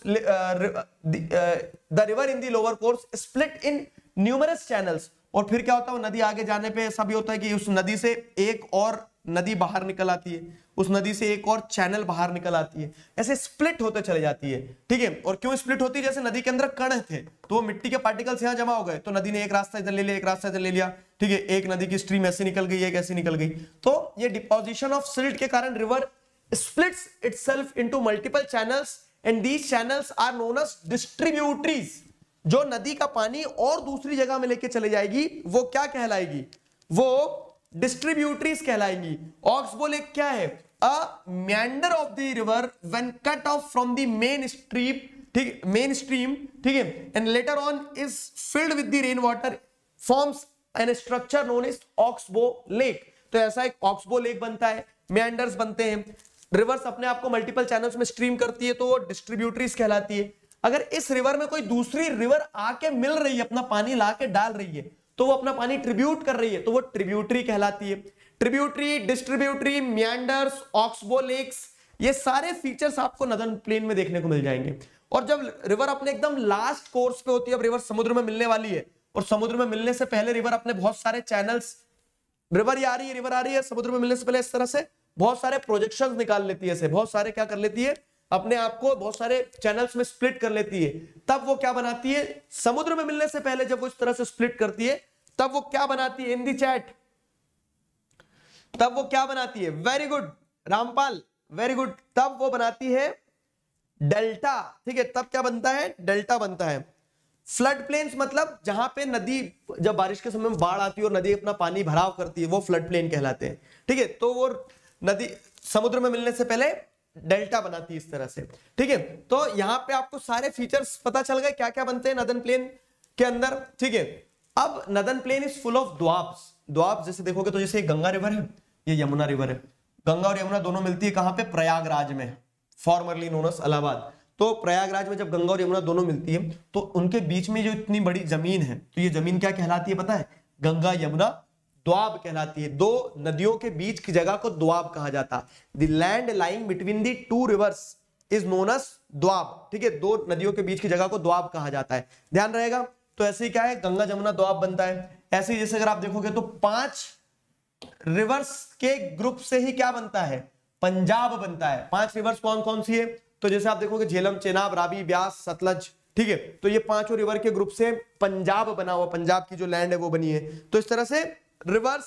the river in the lower course split in numerous channels और फिर क्या होता है नदी आगे जाने पे सभी होता है कि उस नदी से एक और नदी बाहर निकल आती है उस नदी से एक और चैनल बाहर निकल आती है ऐसे स्प्लिट होते चले जाती है ठीक है और क्यों स्प्लिट होती है जैसे नदी के अंदर कण थे तो वो मिट्टी के पार्टिकल्स यहां जमा हो गए तो नदी ने एक रास्ता इधर ले लिया एक रास्ता इधर ले लिया ठीक है एक नदी की स्ट्रीम ऐसी निकल गई एक ऐसी निकल गई तो ये डिपोजिशन ऑफ सिल्ट के कारण river splits itself into multiple channels and these channels are known as distributaries जो नदी का पानी और दूसरी जगह में लेके चले जाएगी वो क्या कहलाएगी वो डिस्ट्रीब्यूटरीज कहलाएंगी ऑक्सबोल एक क्या है a meander of the river when cut off from the main stream ठीक मेन स्ट्रीम ठीक है and later on is filled with the rain water forms an structure known is oxbow lake तो ऐसा एक oxbow lake बनता है मैंडर्स बनते हैं रिवर्स अपने आप को मल्टीपल चैनल्स में स्ट्रीम करती है तो वो डिस्ट्रीब्यूटरीज कहलाती है अगर इस रिवर में कोई दूसरी रिवर आके मिल रही है अपना पानी ला के डाल रही है तो वो अपना पानी ट्रिब्यूट कर रही है तो वो ट्रिब्यूटरी कहलाती है tributary distributary meanders oxbow lakes ये सारे फीचर्स आपको नदन प्लेन में देखने को मिल जाएंगे और जब रिवर अपने एकदम लास्ट कोर्स पे होती है अब रिवर समुद्र में मिलने वाली है और समुद्र में मिलने से पहले रिवर अपने बहुत सारे चैनल्स रिवर आ रही है रिवर आ रही है समुद्र में मिलने से पहले इस तरह से बहुत सारे प्रोजेक्शन निकाल लेती है बहुत सारे क्या कर लेती है अपने आप को बहुत सारे चैनल्स में स्प्लिट कर लेती है तब वो क्या बनाती है समुद्र में मिलने से पहले जब वो इस तरह से स्प्लिट करती है तब वो क्या बनाती है इन दी चैट तब वो क्या बनाती है very good Rampal very good तब वो बनाती है डेल्टा ठीक है तब क्या बनता है डेल्टा बनता है फ्लड प्लेन्स मतलब जहां पे नदी जब बारिश के समय में बाढ़ आती है और नदी अपना पानी भराव करती है वो फ्लड प्लेन कहलाते हैं ठीक है तो वो नदी समुद्र में मिलने से पहले डेल्टा बनाती है इस तरह से ठीक है तो यहाँ पे आपको सारे फीचर्स पता चल गए क्या क्या बनते हैं नदन प्लेन के अंदर ठीक है अब northern plain is full of doabs doab जैसे देखोगे तो जैसे गंगा रिवर है ये यमुना रिवर है गंगा और यमुना दोनों मिलती है कहां पे प्रयागराज में फॉर्मरली नोनस अलाहाबाद तो प्रयागराज में जब गंगा और यमुना दोनों मिलती है तो उनके बीच में जो इतनी बड़ी जमीन है तो ये जमीन क्या कहलाती है पता है गंगा यमुना द्वाब कहलाती है दो नदियों के बीच की जगह को द्वाब कहा जाता है land lying between the two rivers is known doab ठीक है दो नदियों के बीच की जगह को द्वाब कहा जाता है ध्यान रहेगा तो ऐसे ही क्या है गंगा जमुना द्वाब बनता है ऐसे ही जैसे अगर आप देखोगे तो पांच रिवर्स के ग्रुप से ही क्या बनता है पंजाब बनता है पांच रिवर्स कौन कौन सी है तो जैसे आप देखोगे झेलम चेनाब राबी ब्यास सतलज ठीक है तो ये पांचों रिवर के ग्रुप से पंजाब बना हुआ पंजाब की जो लैंड है वो बनी है तो इस तरह से रिवर्स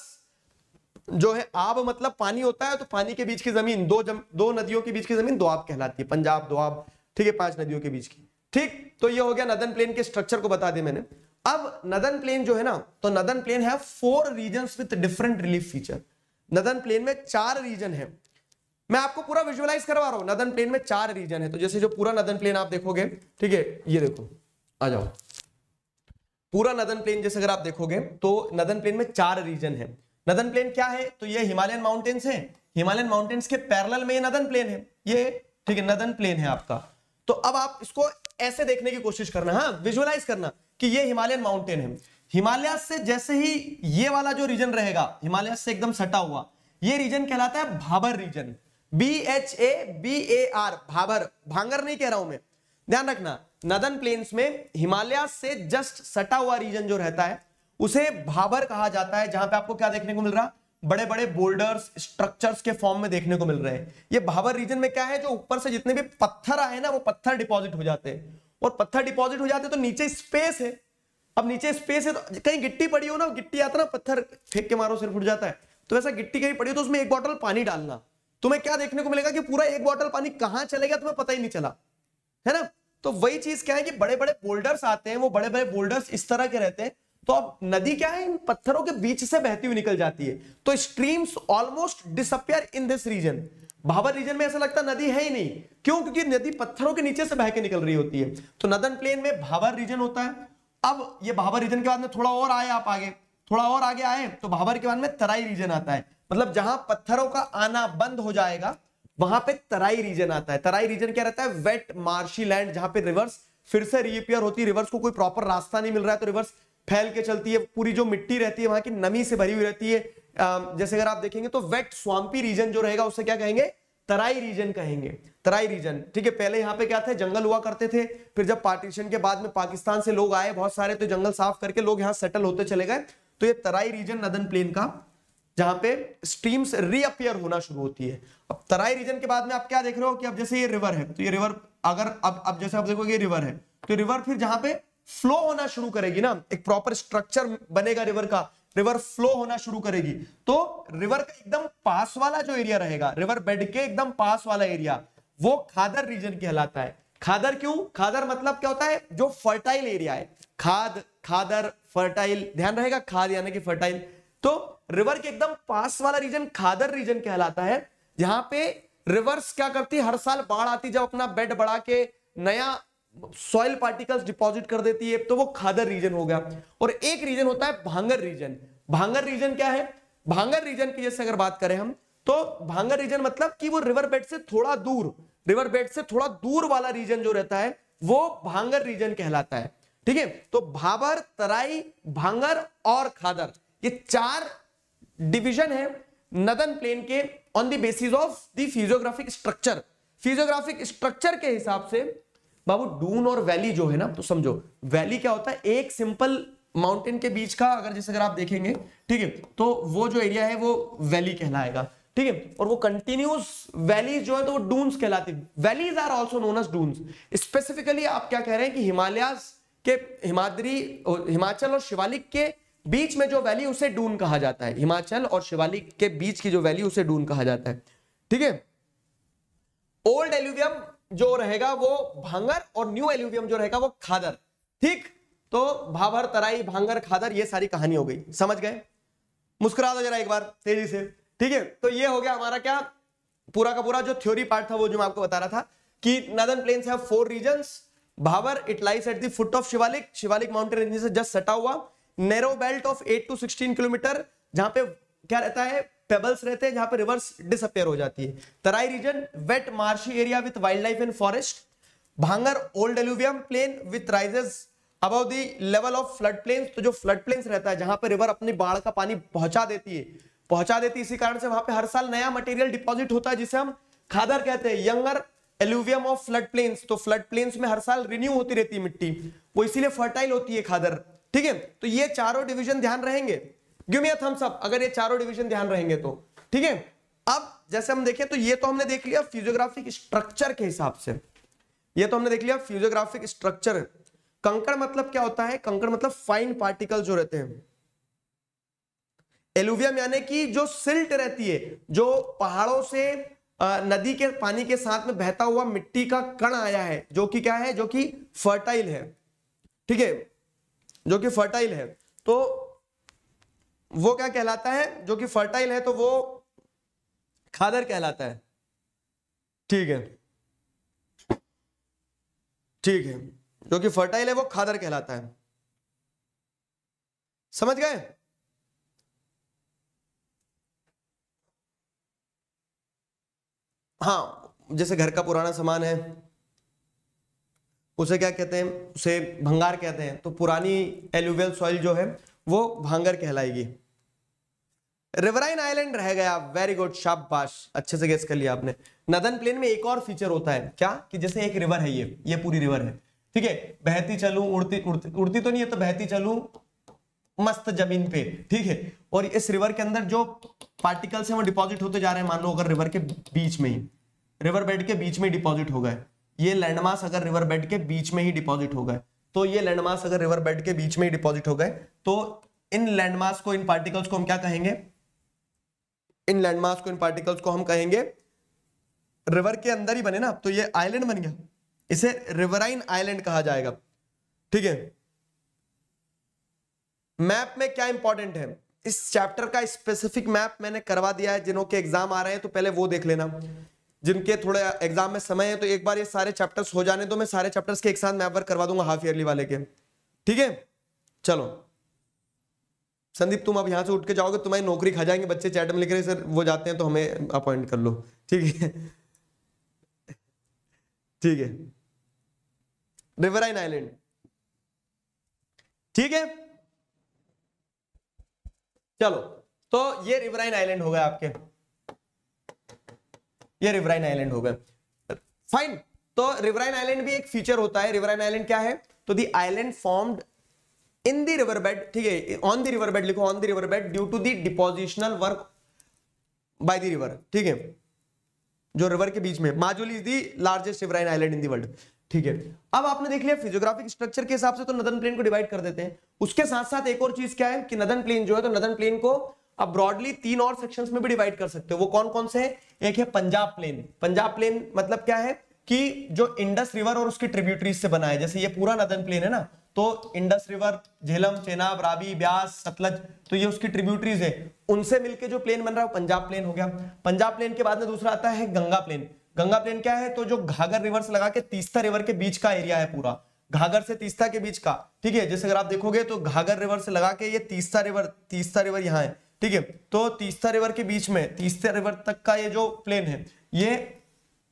जो है आब मतलब पानी होता है तो पानी के बीच की जमीन दो जम, दो नदियों के बीच की जमीन दोआब कहलाती है पंजाब दोआब ठीक है पांच नदियों के बीच की ठीक तो ये हो गया नदन प्लेन के स्ट्रक्चर को बता दें मैंने अब नदन प्लेन जो है ना तो नदन प्लेन है four region with different relief feature northern plain में चार रीजन है मैं आपको पूरा विजुअलाइज करवा रहा हूं नदन प्लेन में चार रीजन है तो जैसे जो पूरा नदन प्लेन आप देखोगे ठीक है ये देखो आ जाओ पूरा नदन प्लेन जैसे अगर आप देखोगे तो नदन प्लेन में चार रीजन है नदन प्लेन क्या है तो ये हिमालयन माउंटेन्स है हिमालयन माउंटेन्स के पैरल में ये नदन प्लेन है ये ठीक है नदन प्लेन है आपका तो अब आप इसको ऐसे देखने की कोशिश करना हाँ विजुअलाइज करना कि ये हिमालयन माउंटेन है हिमालय से जैसे ही ये वाला जो रीजन रहेगा हिमालय से एकदम सटा हुआ ये रीजन कहलाता है Bhabar region B H A B A R Bhabar Bhangar नहीं कह रहा हूं मैं ध्यान रखना नदन प्लेन्स में हिमालय से जस्ट सटा हुआ रीजन जो रहता है उसे भाबर कहा जाता है जहां पे आपको क्या देखने को मिल रहा बड़े बड़े बोल्डर्स स्ट्रक्चर्स के फॉर्म में देखने को मिल रहे हैं ये भाबर रीजन में क्या है जो ऊपर से जितने भी पत्थर आए ना वो पत्थर डिपॉजिट हो जाते हैं और पत्थर डिपॉजिट हो जाते हैं तो नीचे स्पेस है अब नीचे स्पेस है तो कहीं गिट्टी पड़ी हो ना गिट्टी आता ना पत्थर फेंक के मारो सिर्फ उठ जाता है तो वैसा गिट्टी कहीं पड़ी हो तो उसमें एक बॉटल पानी डालना तुम्हें क्या देखने को मिलेगा कि पूरा एक बॉटल पानी कहां चलेगा तुम्हें पता ही नहीं चला है ना तो वही चीज क्या है कि बड़े बड़े बोल्डर्स आते हैं वो बड़े बड़े बोल्डर्स इस तरह के रहते हैं तो अब नदी क्या है इन पत्थरों के बीच से बहती हुई निकल जाती है तो streams almost disappear in this region Bhabar region में ऐसा लगता नदी है ही नहीं क्यों क्योंकि नदी पत्थरों के नीचे से बह के निकल रही होती है तो नदन प्लेन में भाबर रीजन होता है अब ये भावर रीजन के बाद में थोड़ा और आए आप आगे थोड़ा और आगे आए तो भाबर के बाद में तराई रीजन आता है मतलब जहां पत्थरों का आना बंद हो जाएगा वहां पे तराई रीजन आता है तराई रीजन क्या रहता है वेट मार्शी लैंड जहां पे रिवर्स फिर से रीअपियर होती है रिवर्स को कोई प्रॉपर रास्ता नहीं मिल रहा है तो रिवर्स फैल के चलती है पूरी जो मिट्टी रहती है वहां की नमी से भरी हुई रहती है जैसे अगर आप देखेंगे तो वेट स्वाम्पी रीजन जो रहेगा उसे क्या कहेंगे तराई रीजन कहेंगे तराई रीजन ठीक है पहले यहाँ पे क्या थे जंगल हुआ करते थे फिर जब पार्टीशन के बाद में पाकिस्तान से लोग आए बहुत सारे तो जंगल साफ करके लोग यहाँ सेटल होते चले गए तो ये तराई रीजन नदन प्लेन का जहां पे स्ट्रीम्स रीअपियर होना शुरू होती है अब तराई रीजन के बाद में आप क्या देख रहे हो कि अब जैसे ये रिवर है तो ये रिवर अगर अब अब जैसे आप देखोगे रिवर है तो रिवर फिर जहां पे फ्लो होना शुरू करेगी ना एक प्रॉपर स्ट्रक्चर बनेगा रिवर का रिवर फ्लो होना शुरू करेगी तो रिवर का एकदम पास वाला जो एरिया रहेगा रिवर बेड के एकदम पास वाला एरिया वो खादर रीजन कहलाता है खादर क्यों खादर मतलब क्या होता है जो फर्टाइल एरिया है खाद खादर फर्टाइल ध्यान रहेगा खाद यानी कि फर्टाइल तो रिवर के एकदम पास वाला रीजन खादर रीजन कहलाता है जहां पे रिवर्स क्या करती है हर साल बाढ़ आती जब अपना बेड बढ़ा के नया सॉइल पार्टिकल्स डिपॉजिट कर देती है तो वो खादर रीजन हो गया और एक रीजन होता है भांगर रीजन भांगर रीजन क्या है भांगर रीजन की जैसे अगर बात करें हम तो भांगर रीजन मतलब कि वो रिवर बेड से थोड़ा दूर रिवर बेड से थोड़ा दूर वाला रीजन जो रहता है वो भांगर रीजन कहलाता है ठीक है तो भाबर तराई भांगर और खादर ये चार डिवीजन है नदन प्लेन के on the basis of the physiographic structure physiographic structure के हिसाब से बाबू डून और वैली जो है ना तो समझो वैली क्या होता है एक सिंपल माउंटेन के बीच का अगर जैसे अगर आप देखेंगे ठीक है तो वो जो एरिया है वो वैली कहलाएगा ठीक है और वो कंटिन्यूस वैलीज जो है तो वो डून्स कहलाती valleys are also known as duns specifically आप क्या कह रहे हैं कि हिमालयाज के हिमाद्री हिमाचल और शिवालिक के बीच में जो वैली उसे डून कहा जाता है हिमाचल और शिवालिक के बीच की जो वैली उसे डून कहा जाता है ठीक है ओल्ड एल्यूवियम जो रहेगा वो भांगर और न्यू एल्यूवियम जो रहेगा वो खादर ठीक तो भाभर तराई भांगर खादर ये सारी कहानी हो गई समझ गए मुस्कुरा दो जरा एक बार तेजी से ठीक है तो ये हो गया हमारा क्या पूरा का पूरा जो थ्योरी पार्ट था वो जो मैं आपको बता रहा था कि northern plains have four region Bhabar it lies at दुट of Shivalik Shivalik mountain range से जस्ट सटा हुआ narrow belt of 8 to 16 kilometre जहां पे क्या रहता है पेबल्स रहते हैं जहां पे रिवर्स डिसअपेयर हो जाती है Terai region wet marshy area with wildlife and forest Bhangar old alluvium plain with rises above the level of flood plain तो जो फ्लड प्लेन रहता है जहां पर रिवर अपनी बाढ़ का पानी पहुंचा देती है पहुंचा देती इसी कारण से वहां पे हर साल नया मटेरियल डिपॉजिट होता है जिसे हम खादर कहते हैं younger alluvium of flood plains तो फ्लड प्लेन्स में हर साल रिन्यू होती रहती है मिट्टी वो इसीलिए फर्टाइल होती है खादर ठीक है तो ये चारों डिवीजन ध्यान रहेंगे गिव मी अप अगर ये चारों डिवीजन ध्यान रहेंगे तो ठीक है अब जैसे हम देखें तो ये तो हमने देख लिया फिजियोग्राफिक स्ट्रक्चर के हिसाब से ये तो हमने देख लिया फिजियोग्राफिक स्ट्रक्चर कंकड़ मतलब क्या होता है कंकड़ मतलब फाइन पार्टिकल जो रहते हैं एलुवियम यानी कि जो सिल्ट रहती है जो पहाड़ों से नदी के पानी के साथ में बहता हुआ मिट्टी का कण आया है जो कि क्या है जो कि फर्टाइल है ठीक है जो कि फर्टाइल है तो वो क्या कहलाता है जो कि फर्टाइल है तो वो खादर कहलाता है ठीक है ठीक है जो कि फर्टाइल है वो खादर कहलाता है समझ गए हाँ जैसे घर का पुराना सामान है उसे क्या कहते हैं उसे भंगार कहते हैं तो पुरानी एल्यूवियल सॉइल जो है वो भांगर कहलाएगी रिवराइन आइलैंड रह गया वेरी गुड शाबाश अच्छे से गेस कर लिया आपने नदन प्लेन में एक और फीचर होता है क्या कि जैसे एक रिवर है ये ये पूरी रिवर है ठीक है बहती चलू उड़ती उड़ती उड़ती तो नहीं है तो बहती चलू मस्त जमीन पे ठीक है और इस रिवर के अंदर जो पार्टिकल्स हैं वो डिपॉजिट होते जा रहे हैं मान लो अगर रिवर के बीच में ही रिवर बेड के बीच में डिपॉजिट हो गए ये लैंडमास अगर रिवर बेड के बीच में ही डिपॉजिट हो गए तो ये लैंडमास अगर रिवर बेड के बीच में ही डिपॉजिट हो गए तो इन लैंडमास को इन पार्टिकल्स को हम क्या कहेंगे इन लैंडमास को इन पार्टिकल्स को हम कहेंगे रिवर के अंदर ही बने ना तो ये आइलैंड बन गया इसे रिवराइन आइलैंड कहा जाएगा ठीक है मैप में क्या इंपॉर्टेंट है इस चैप्टर का स्पेसिफिक मैप मैंने करवा दिया है जिनों के एग्जाम आ रहे हैं तो पहले वो देख लेना जिनके थोड़े एग्जाम में समय है तो एक बार ये सारे चैप्टर्स हो जाने तो मैं सारे चैप्टर्स के एक साथ मैप करवा दूंगा हाफ ईयरली वाले के ठीक है चलो संदीप तुम अब यहां से उठ के जाओगे तुम्हारी नौकरी खा जाएंगे बच्चे चैट में लिख रहे सर वो जाते हैं तो हमें अपॉइंट कर लो ठीक है ठीक है रिवराइन आइलैंड ठीक है चलो तो ये रिवराइन आइलैंड हो गया आपके ये रिवराइन आइलैंड हो गए फाइन तो रिवराइन आइलैंड भी एक फीचर होता है रिवराइन आइलैंड क्या है तो the island formed in the river bed ठीक है ऑन द रिवर बेड लिखो on the river bed due to depositional work by the river ठीक है जो रिवर के बीच में Majuli is the largest riverine island in the world ठीक है अब आपने देख लिया फिजियोग्राफिक स्ट्रक्चर के हिसाब से तो नदन प्लेन को डिवाइड कर देते हैं उसके साथ साथ एक और चीज क्या है कि नदन प्लेन जो है तो नदन प्लेन को अब ब्रॉडली तीन और सेक्शन में भी डिवाइड कर सकते हो वो कौन कौन से है एक है पंजाब प्लेन पंजाब प्लेन मतलब क्या है कि जो इंडस रिवर और उसकी ट्रिब्यूटरीज से बना है जैसे ये पूरा नदन प्लेन है ना तो इंडस रिवर झेलम चेनाब रावी ब्यास सतलज तो ये उसकी ट्रिब्यूटरीज है उनसे मिलकर जो प्लेन बन रहा है पंजाब प्लेन हो गया पंजाब प्लेन के बाद में दूसरा आता है गंगा प्लेन गंगा प्लेन क्या है तो जो घाघर रिवर से लगा के तीस्ता रिवर के बीच का एरिया है पूरा घाघर से तीस्ता के बीच का ठीक है जैसे अगर आप देखोगे तो घाघर रिवर से लगा के ये तीस्ता रिवर तीस्ता रिवर यहाँ है ठीक है तो तीसरा रिवर के बीच में तीस्ता रिवर तक का ये जो प्लेन है ये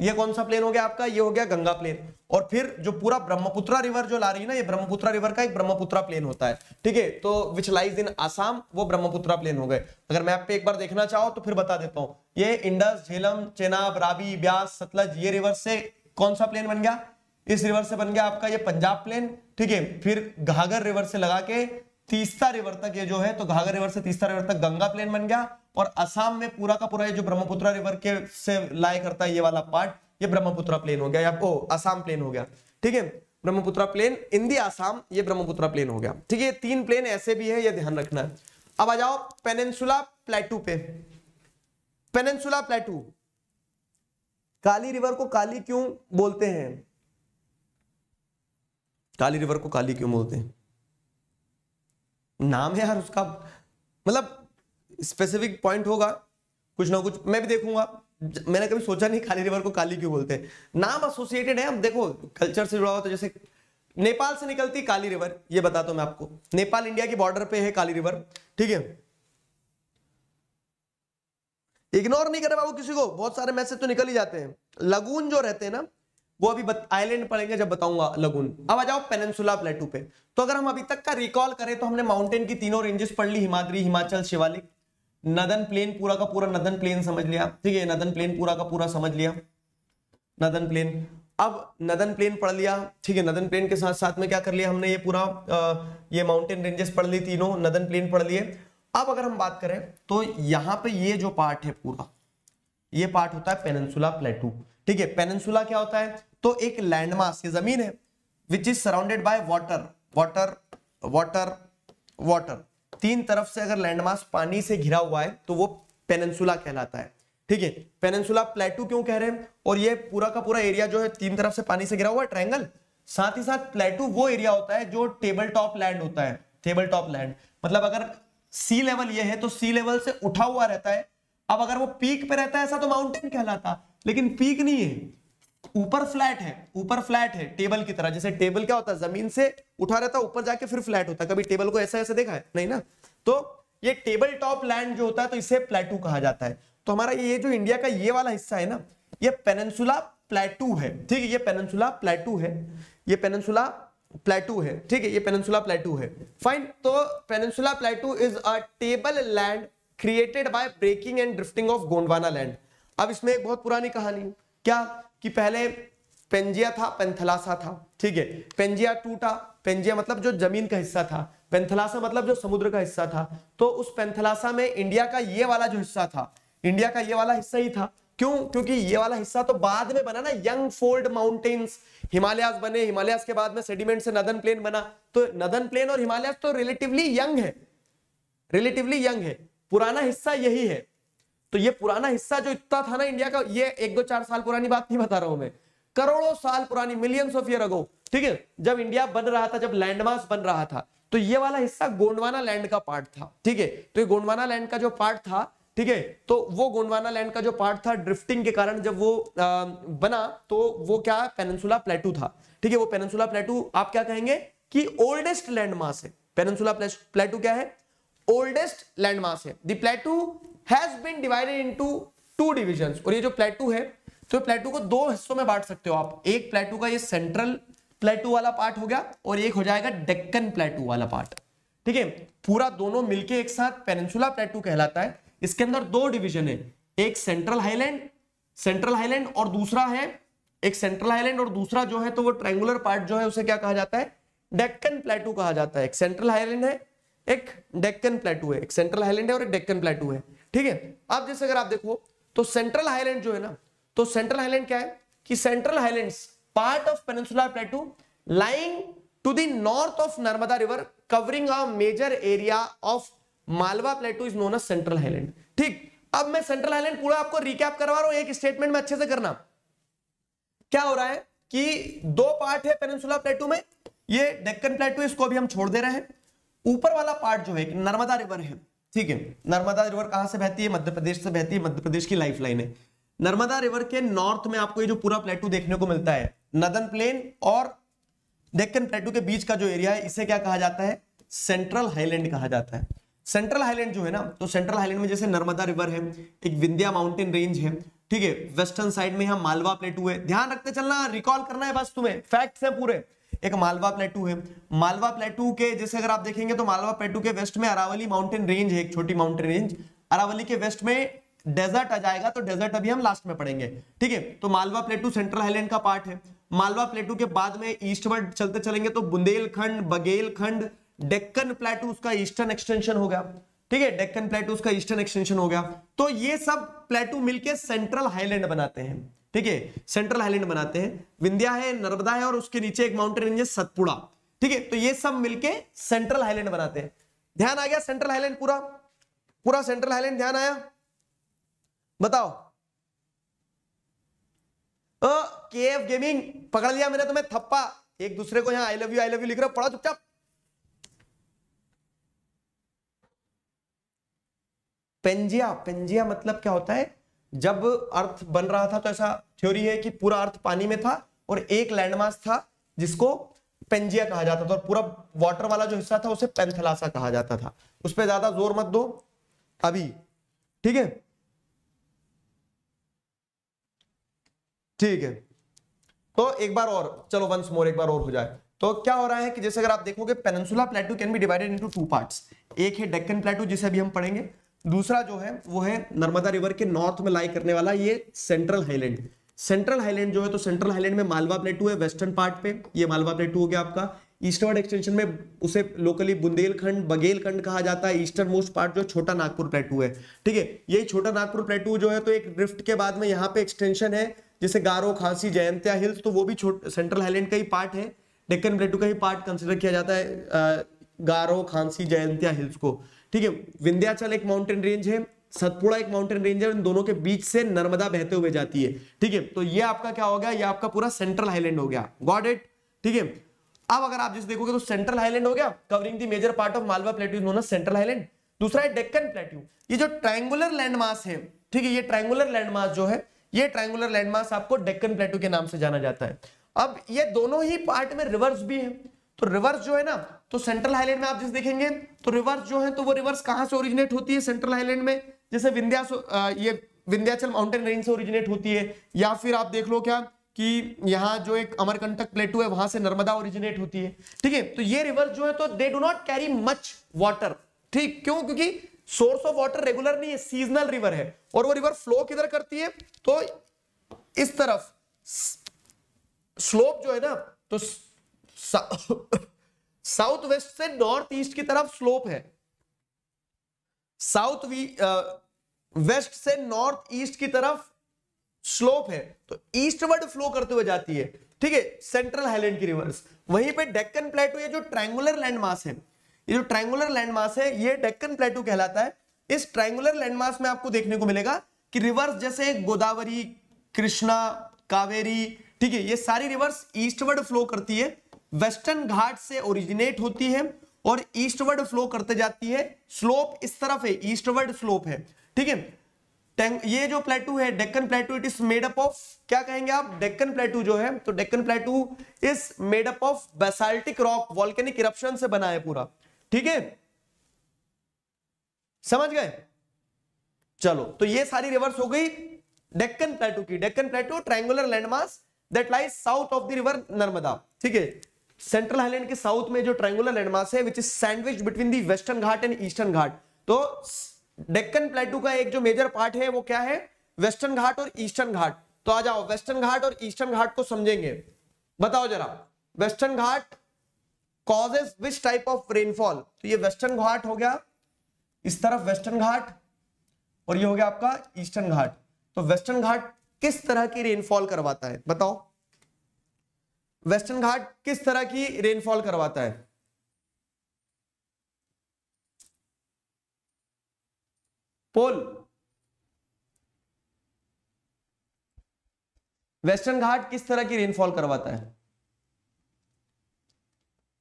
ये कौन सा प्लेन हो गया आपका ये हो गया गंगा प्लेन और फिर जो पूरा ब्रह्मपुत्रा रिवर जो ला रही है ना ये ब्रह्मपुत्रा रिवर का एक ब्रह्मपुत्रा प्लेन होता है ठीक है तो विच लाइज इन आसाम वो ब्रह्मपुत्रा प्लेन हो गए अगर मैप पे एक बार देखना चाहो तो फिर बता देता हूं ये इंडस झेलम चेनाब रावी ब्यास सतलज ये रिवर से कौन सा प्लेन बन गया इस रिवर से बन गया आपका ये पंजाब प्लेन ठीक है फिर घाघर रिवर से लगा के तीस्ता रिवर तक ये जो है तो घाघर रिवर से तीस्ता रिवर तक गंगा प्लेन बन गया और असम में पूरा का पूरा ये जो ब्रह्मपुत्र रिवर के से लाया करता है ये वाला पार्ट ये ब्रह्मपुत्र प्लेन हो गया या ओ असम प्लेन हो गया ठीक है Brahmaputra plain in the Assam ये ब्रह्मपुत्र प्लेन हो गया ठीक है तीन प्लेन ऐसे भी है ये ध्यान रखना है अब आ जाओ पेनेंसुला प्लेटू पे पेनेंसुला प्लेटू काली रिवर को काली क्यों बोलते हैं काली रिवर को काली क्यों बोलते हैं नाम है यार उसका मतलब स्पेसिफिक पॉइंट होगा कुछ ना कुछ मैं भी देखूंगा मैंने कभी सोचा नहीं काली रिवर को काली क्यों बोलते हैं नाम एसोसिएटेड है अब देखो कल्चर से जुड़ा होता तो है जैसे नेपाल से निकलती काली रिवर ये बताता तो हूं मैं आपको नेपाल इंडिया की बॉर्डर पे है काली रिवर ठीक है इग्नोर नहीं करे बाबू किसी को बहुत सारे मैसेज तो निकल ही जाते हैं लगून जो रहते हैं ना वो अभी आइलैंड पढ़ेंगे जब बताऊंगा लगून अब आ जाओ पेनसुला प्लेटू पे तो अगर हम अभी तक का रिकॉल करें तो हमने माउंटेन की तीनों रेंजेस पढ़ ली हिमाद्री हिमाचल शिवालिक नदन प्लेन पूरा का पूरा नदन प्लेन समझ लिया ठीक है नदन प्लेन पूरा का पूरा समझ लिया नदन प्लेन अब नदन प्लेन पढ़ लिया ठीक है नदन प्लेन के साथ साथ में क्या कर लिया हमने ये पूरा आ, ये माउंटेन रेंजेस पढ़ ली तीनों नदन प्लेन पढ़ लिए अब अगर हम बात करें तो यहाँ पे ये जो पार्ट है पूरा ये पार्ट होता है पेनसुला प्लेटू ठीक है पेनसुला क्या होता है तो एक लैंडमास ये जमीन है which is surrounded by water water water water तीन तरफ से अगर लैंडमास पानी से घिरा हुआ है तो वो पेनसुला कहलाता है ठीक है पेनसुला प्लेटू क्यों कह रहे हैं और ये पूरा का पूरा एरिया जो है तीन तरफ से पानी से घिरा हुआ है ट्रायंगल साथ ही साथ प्लेटू वो एरिया होता है जो टेबल टॉप लैंड होता है टेबल टॉप लैंड मतलब अगर सी लेवल ये है तो सी लेवल से उठा हुआ रहता है अब अगर वो पीक पे रहता है ऐसा तो माउंटेन कहलाता लेकिन पीक नहीं है ऊपर फ्लैट है ऊपर फ्लैट है टेबल की तरह जैसे टेबल क्या होता है जमीन से उठा रहता है ऊपर जाके फिर फ्लैट होता है कभी टेबल को ऐसा ऐसे देखा है नहीं ना तो ये टेबल टॉप लैंड जो होता है तो इसे प्लेटू कहा जाता है तो हमारा ये जो इंडिया का ये वाला हिस्सा है ना ये पेनसुला प्लेटू है ठीक है ये पेनसुला प्लेटू है ये पेनसुला प्लेटू है ठीक है ये पेनसुला प्लेटू है फाइन तो peninsula plateau is a table land created by breaking and drifting of Gondwana land अब इसमें एक बहुत पुरानी कहानी है क्या कि पहले पेंजिया था पेंथलासा था ठीक है पेंजिया टूटा पेंजिया मतलब जो जमीन का हिस्सा था पेंथलासा मतलब जो समुद्र का हिस्सा था तो उस पेंथलासा में इंडिया का ये वाला जो हिस्सा था इंडिया का ये वाला हिस्सा ही था क्यों क्योंकि ये वाला हिस्सा तो बाद में बना ना यंग फोल्ड माउंटेन्स हिमालयस बने हिमालयस के बाद में सेडिमेंट से नदन प्लेन बना तो नदन प्लेन और हिमालयस तो रिलेटिवली यंग है रिलेटिवली यंग है पुराना हिस्सा यही है तो ये पुराना हिस्सा जो इतना था ना इंडिया का ये एक दो चार साल पुरानी बात नहीं बता रहा हूं मैं करोड़ों साल पुरानी मिलियंस ऑफ ईयर अगो ठीक है जब इंडिया बन रहा था जब लैंडमार्क बन रहा था तो ये वाला हिस्सा गोंडवाना लैंड का पार्ट था ठीक है तो ये गोंडवाना लैंड का जो पार्ट था ठीक है तो वो गोंडवाना लैंड का जो पार्ट था ड्रिफ्टिंग के कारण जब वो आ, बना तो वो क्या पेनसुला प्लेटू था ठीक है वो पेनसुला प्लेटू आप क्या कहेंगे कि ओल्डेस्ट लैंड मास है पेनसुला प्लेटू क्या है ओल्डेस्ट लैंड मास है the plateau has been divided into two division और ये जो प्लेटू है तो प्लेटू को दो हिस्सों में बांट सकते हो आप एक प्लेटू का ये सेंट्रल प्लेटू वाला पार्ट हो गया और एक हो जाएगा डेक्कन प्लेटू वाला पार्ट ठीक है पूरा दोनों मिलके एक साथ पेनिनसुला प्लेटू कहलाता है इसके अंदर दो डिविजन है एक सेंट्रल हाईलैंड सेंट्रल हाईलैंड और दूसरा है एक सेंट्रल हाईलैंड और दूसरा जो है तो वो ट्रायंगुलर पार्ट जो है उसे क्या कहा जाता है डेक्कन प्लेटू कहा जाता है एक सेंट्रल हाईलैंड है एक डेक्कन प्लेटू है एक सेंट्रल हाईलैंड है और एक डेक्कन प्लेटू है ठीक है अब जैसे अगर आप देखो तो सेंट्रल हाईलैंड जो है ना तो सेंट्रल हाईलैंड क्या है कि central highland part of peninsular plateau lying to the north of Narmada river covering a major area of Malwa plateau is known as central highland ठीक अब मैं सेंट्रल हाईलैंड पूरा आपको रिकैप करवा रहा हूं एक स्टेटमेंट में अच्छे से करना क्या हो रहा है कि दो पार्ट है पेनिसुलर प्लेटू में ये डेक्कन प्लेटू इसको भी हम छोड़ दे रहे हैं ऊपर वाला पार्ट जो है नर्मदा रिवर है ठीक है नर्मदा रिवर कहां से बहती है मध्य प्रदेश से बहती है मध्य प्रदेश की लाइफ लाइन है नर्मदा रिवर के नॉर्थ में आपको ये जो पूरा प्लेटू देखने को मिलता है नदन प्लेन और डेक्कन प्लेटू के बीच का जो एरिया है इसे क्या कहा जाता है सेंट्रल हाईलैंड कहा जाता है सेंट्रल हाईलैंड जो है ना तो सेंट्रल हाईलैंड में जैसे नर्मदा रिवर है एक विंध्या माउंटेन रेंज है ठीक है वेस्टर्न साइड में यहाँ मालवा प्लेटू है ध्यान रखते चलना रिकॉल करना है बस तुम्हें फैक्ट्स हैं पूरे एक मालवा प्लेटू है मालवा प्लेटू के जैसे अगर आप देखेंगे तो मालवा प्लेटू के वेस्ट में अरावली माउंटेन रेंज है एक छोटी माउंटेन रेंज अरावली के वेस्ट में डेजर्ट आ जाएगा तो डेजर्ट अभी हम लास्ट में पढ़ेंगे ठीक है तो मालवा प्लेटू सेंट्रल हाईलैंड का पार्ट है मालवा प्लेटू के बाद में ईस्टवर्ड चलते चलेंगे तो बुंदेलखंड बघेलखंड डेक्कन प्लेटू उसका ईस्टर्न एक्सटेंशन हो गया ठीक है डेक्कन प्लेटू उसका ईस्टर्न एक्सटेंशन हो गया तो ये सब प्लेटू मिलके सेंट्रल हाईलैंड बनाते हैं ठीक है सेंट्रल हाईलैंड बनाते हैं विंध्या है नर्मदा है और उसके नीचे एक माउंटेन रेंज है सतपुड़ा ठीक है तो ये सब मिलके सेंट्रल हाईलैंड बनाते हैं ध्यान आ गया सेंट्रल हाईलैंड पूरा पूरा सेंट्रल हाईलैंड ध्यान आया बताओ केएफ गेमिंग पकड़ लिया मैंने तुम्हें थप्पा एक दूसरे को यहां I love you I love you लिख रहे हो पढ़ो चुपचाप पेंजिया पेंजिया मतलब क्या होता है जब अर्थ बन रहा था तो ऐसा थ्योरी है कि पूरा अर्थ पानी में था और एक लैंडमार्क था जिसको पेंजिया कहा जाता था और पूरा वाटर वाला जो हिस्सा था उसे पेंथलासा कहा जाता था उस पर ज्यादा जोर मत दो अभी ठीक है ठीक है तो एक बार और चलो वंस मोर एक बार और हो जाए तो क्या हो रहा है कि जैसे अगर आप देखोगे peninsula plateau can be divided into two parts एक है डेक्कन प्लेटू जिसे अभी हम पढ़ेंगे दूसरा जो है वो है नर्मदा रिवर के नॉर्थ में लाई करने वाला ये सेंट्रल हाईलैंड सेंट्रल हाईलैंड जो है तो सेंट्रल हाईलैंड में मालवा प्लेटू है वेस्टर्न पार्ट पे ये मालवा प्लेटू हो गया आपका ईस्टवर्ड एक्सटेंशन में उसे लोकली बुंदेलखंड बघेलखंड कहा जाता है ईस्टर्न मोस्ट पार्ट जो छोटा नागपुर प्लेटू है ठीक है यही छोटा नागपुर प्लेटू जो है तो एक ड्रिफ्ट के बाद में यहाँ पे एक्सटेंशन है जैसे गारो खांसी जयंत्या हिल्स तो वो भी सेंट्रल हाईलैंड का ही पार्ट है डेक्कन प्लेटू का ही पार्ट कंसिडर किया जाता है गारो खांसी जयंत्या हिल्स को ठीक है विंध्याचल एक माउंटेन रेंज है सतपुड़ा एक माउंटेन रेंज है इन दोनों के बीच से नर्मदा बहते हुए जाती है ठीक है तो ये आपका क्या हो गया ये आपका पूरा सेंट्रल हाईलैंड हो गया गॉड इट ठीक है अब अगर आप जैसे देखोगे तो सेंट्रल हाईलैंड हो गया covering the major part of Malwa plateau known central highland दूसरा है डेक्कन प्लेट्यू ये जो ट्रायंगुलर लैंडमास है ठीक है ये ट्रायंगुलर लैंडमास जो है ये ट्रायंगुलर लैंडमास आपको डेक्कन प्लेट्यू के नाम से जाना जाता है अब ये दोनों ही पार्ट में रिवर्स भी है तो रिवर्स जो है ना तो सेंट्रल हाईलैंड में आप जिस देखेंगे तो रिवर्स जो है तो वो रिवर्स कहां से ओरिजिनेट होती है सेंट्रल हाईलैंड में जैसे विंध्या ये विंध्याचल माउंटेन रेंज से ओरिजिनेट होती है या फिर आप देख लो क्या कि यहाँ जो एक अमरकंटक प्लेटू है वहां से नर्मदा ओरिजिनेट होती है ठीक है तो ये रिवर जो है तो they do not carry much water ठीक क्यों क्योंकि सोर्स ऑफ वाटर रेगुलर नहीं है सीजनल रिवर है और वो रिवर फ्लो किधर करती है तो इस तरफ स्लोप जो है ना तो साउथ वेस्ट [LAUGHS] से नॉर्थ ईस्ट की तरफ स्लोप है साउथ वेस्ट से नॉर्थ ईस्ट की तरफ स्लोप है तो ईस्टवर्ड फ्लो करते हुए जाती है ठीक है सेंट्रल हाईलैंड की रिवर्स वहीं पे डेक्कन प्लेटो ये जो ट्रायंगुलर लैंडमास है ये जो ट्रायंगुलर लैंडमास है ये डेक्कन प्लेटो कहलाता है इस ट्रायंगुलर लैंडमार्क में आपको देखने को मिलेगा कि रिवर्स जैसे गोदावरी कृष्णा कावेरी ठीक है ये सारी रिवर्स ईस्टवर्ड फ्लो करती है वेस्टर्न घाट से ओरिजिनेट होती है और ईस्टवर्ड फ्लो करते जाती है स्लोप इस तरफ है ईस्टवर्ड स्लोप है ठीक है ये जो प्लेटू है Deccan plateau it is made up of क्या कहेंगे आप डेक्कन प्लेटू जो है तो Deccan plateau is made up of basaltic rock volcanic eruption से बना है पूरा ठीक है समझ गए चलो तो ये सारी रिवर्स हो गई डेक्कन प्लेटू की Deccan plateau triangular landmark that lies south of the river Narmada ठीक है सेंट्रल हाईलैंड के साउथ में जो ट्रायंगुलर लैंडमार्क है which is sandwich between the western Ghat and eastern Ghat तो डेक्कन प्लेटू का एक जो मेजर पार्ट है वो क्या है वेस्टर्न घाट और ईस्टर्न घाट तो आ जाओ वेस्टर्न घाट और ईस्टर्न घाट को समझेंगे बताओ जरा western Ghat causes which type of rainfall तो ये वेस्टर्न घाट हो गया इस तरफ वेस्टर्न घाट और ये हो गया आपका ईस्टर्न घाट तो वेस्टर्न घाट किस तरह की रेनफॉल करवाता है बताओ वेस्टर्न घाट किस तरह की रेनफॉल करवाता है पोल वेस्टर्न घाट किस तरह की रेनफॉल करवाता है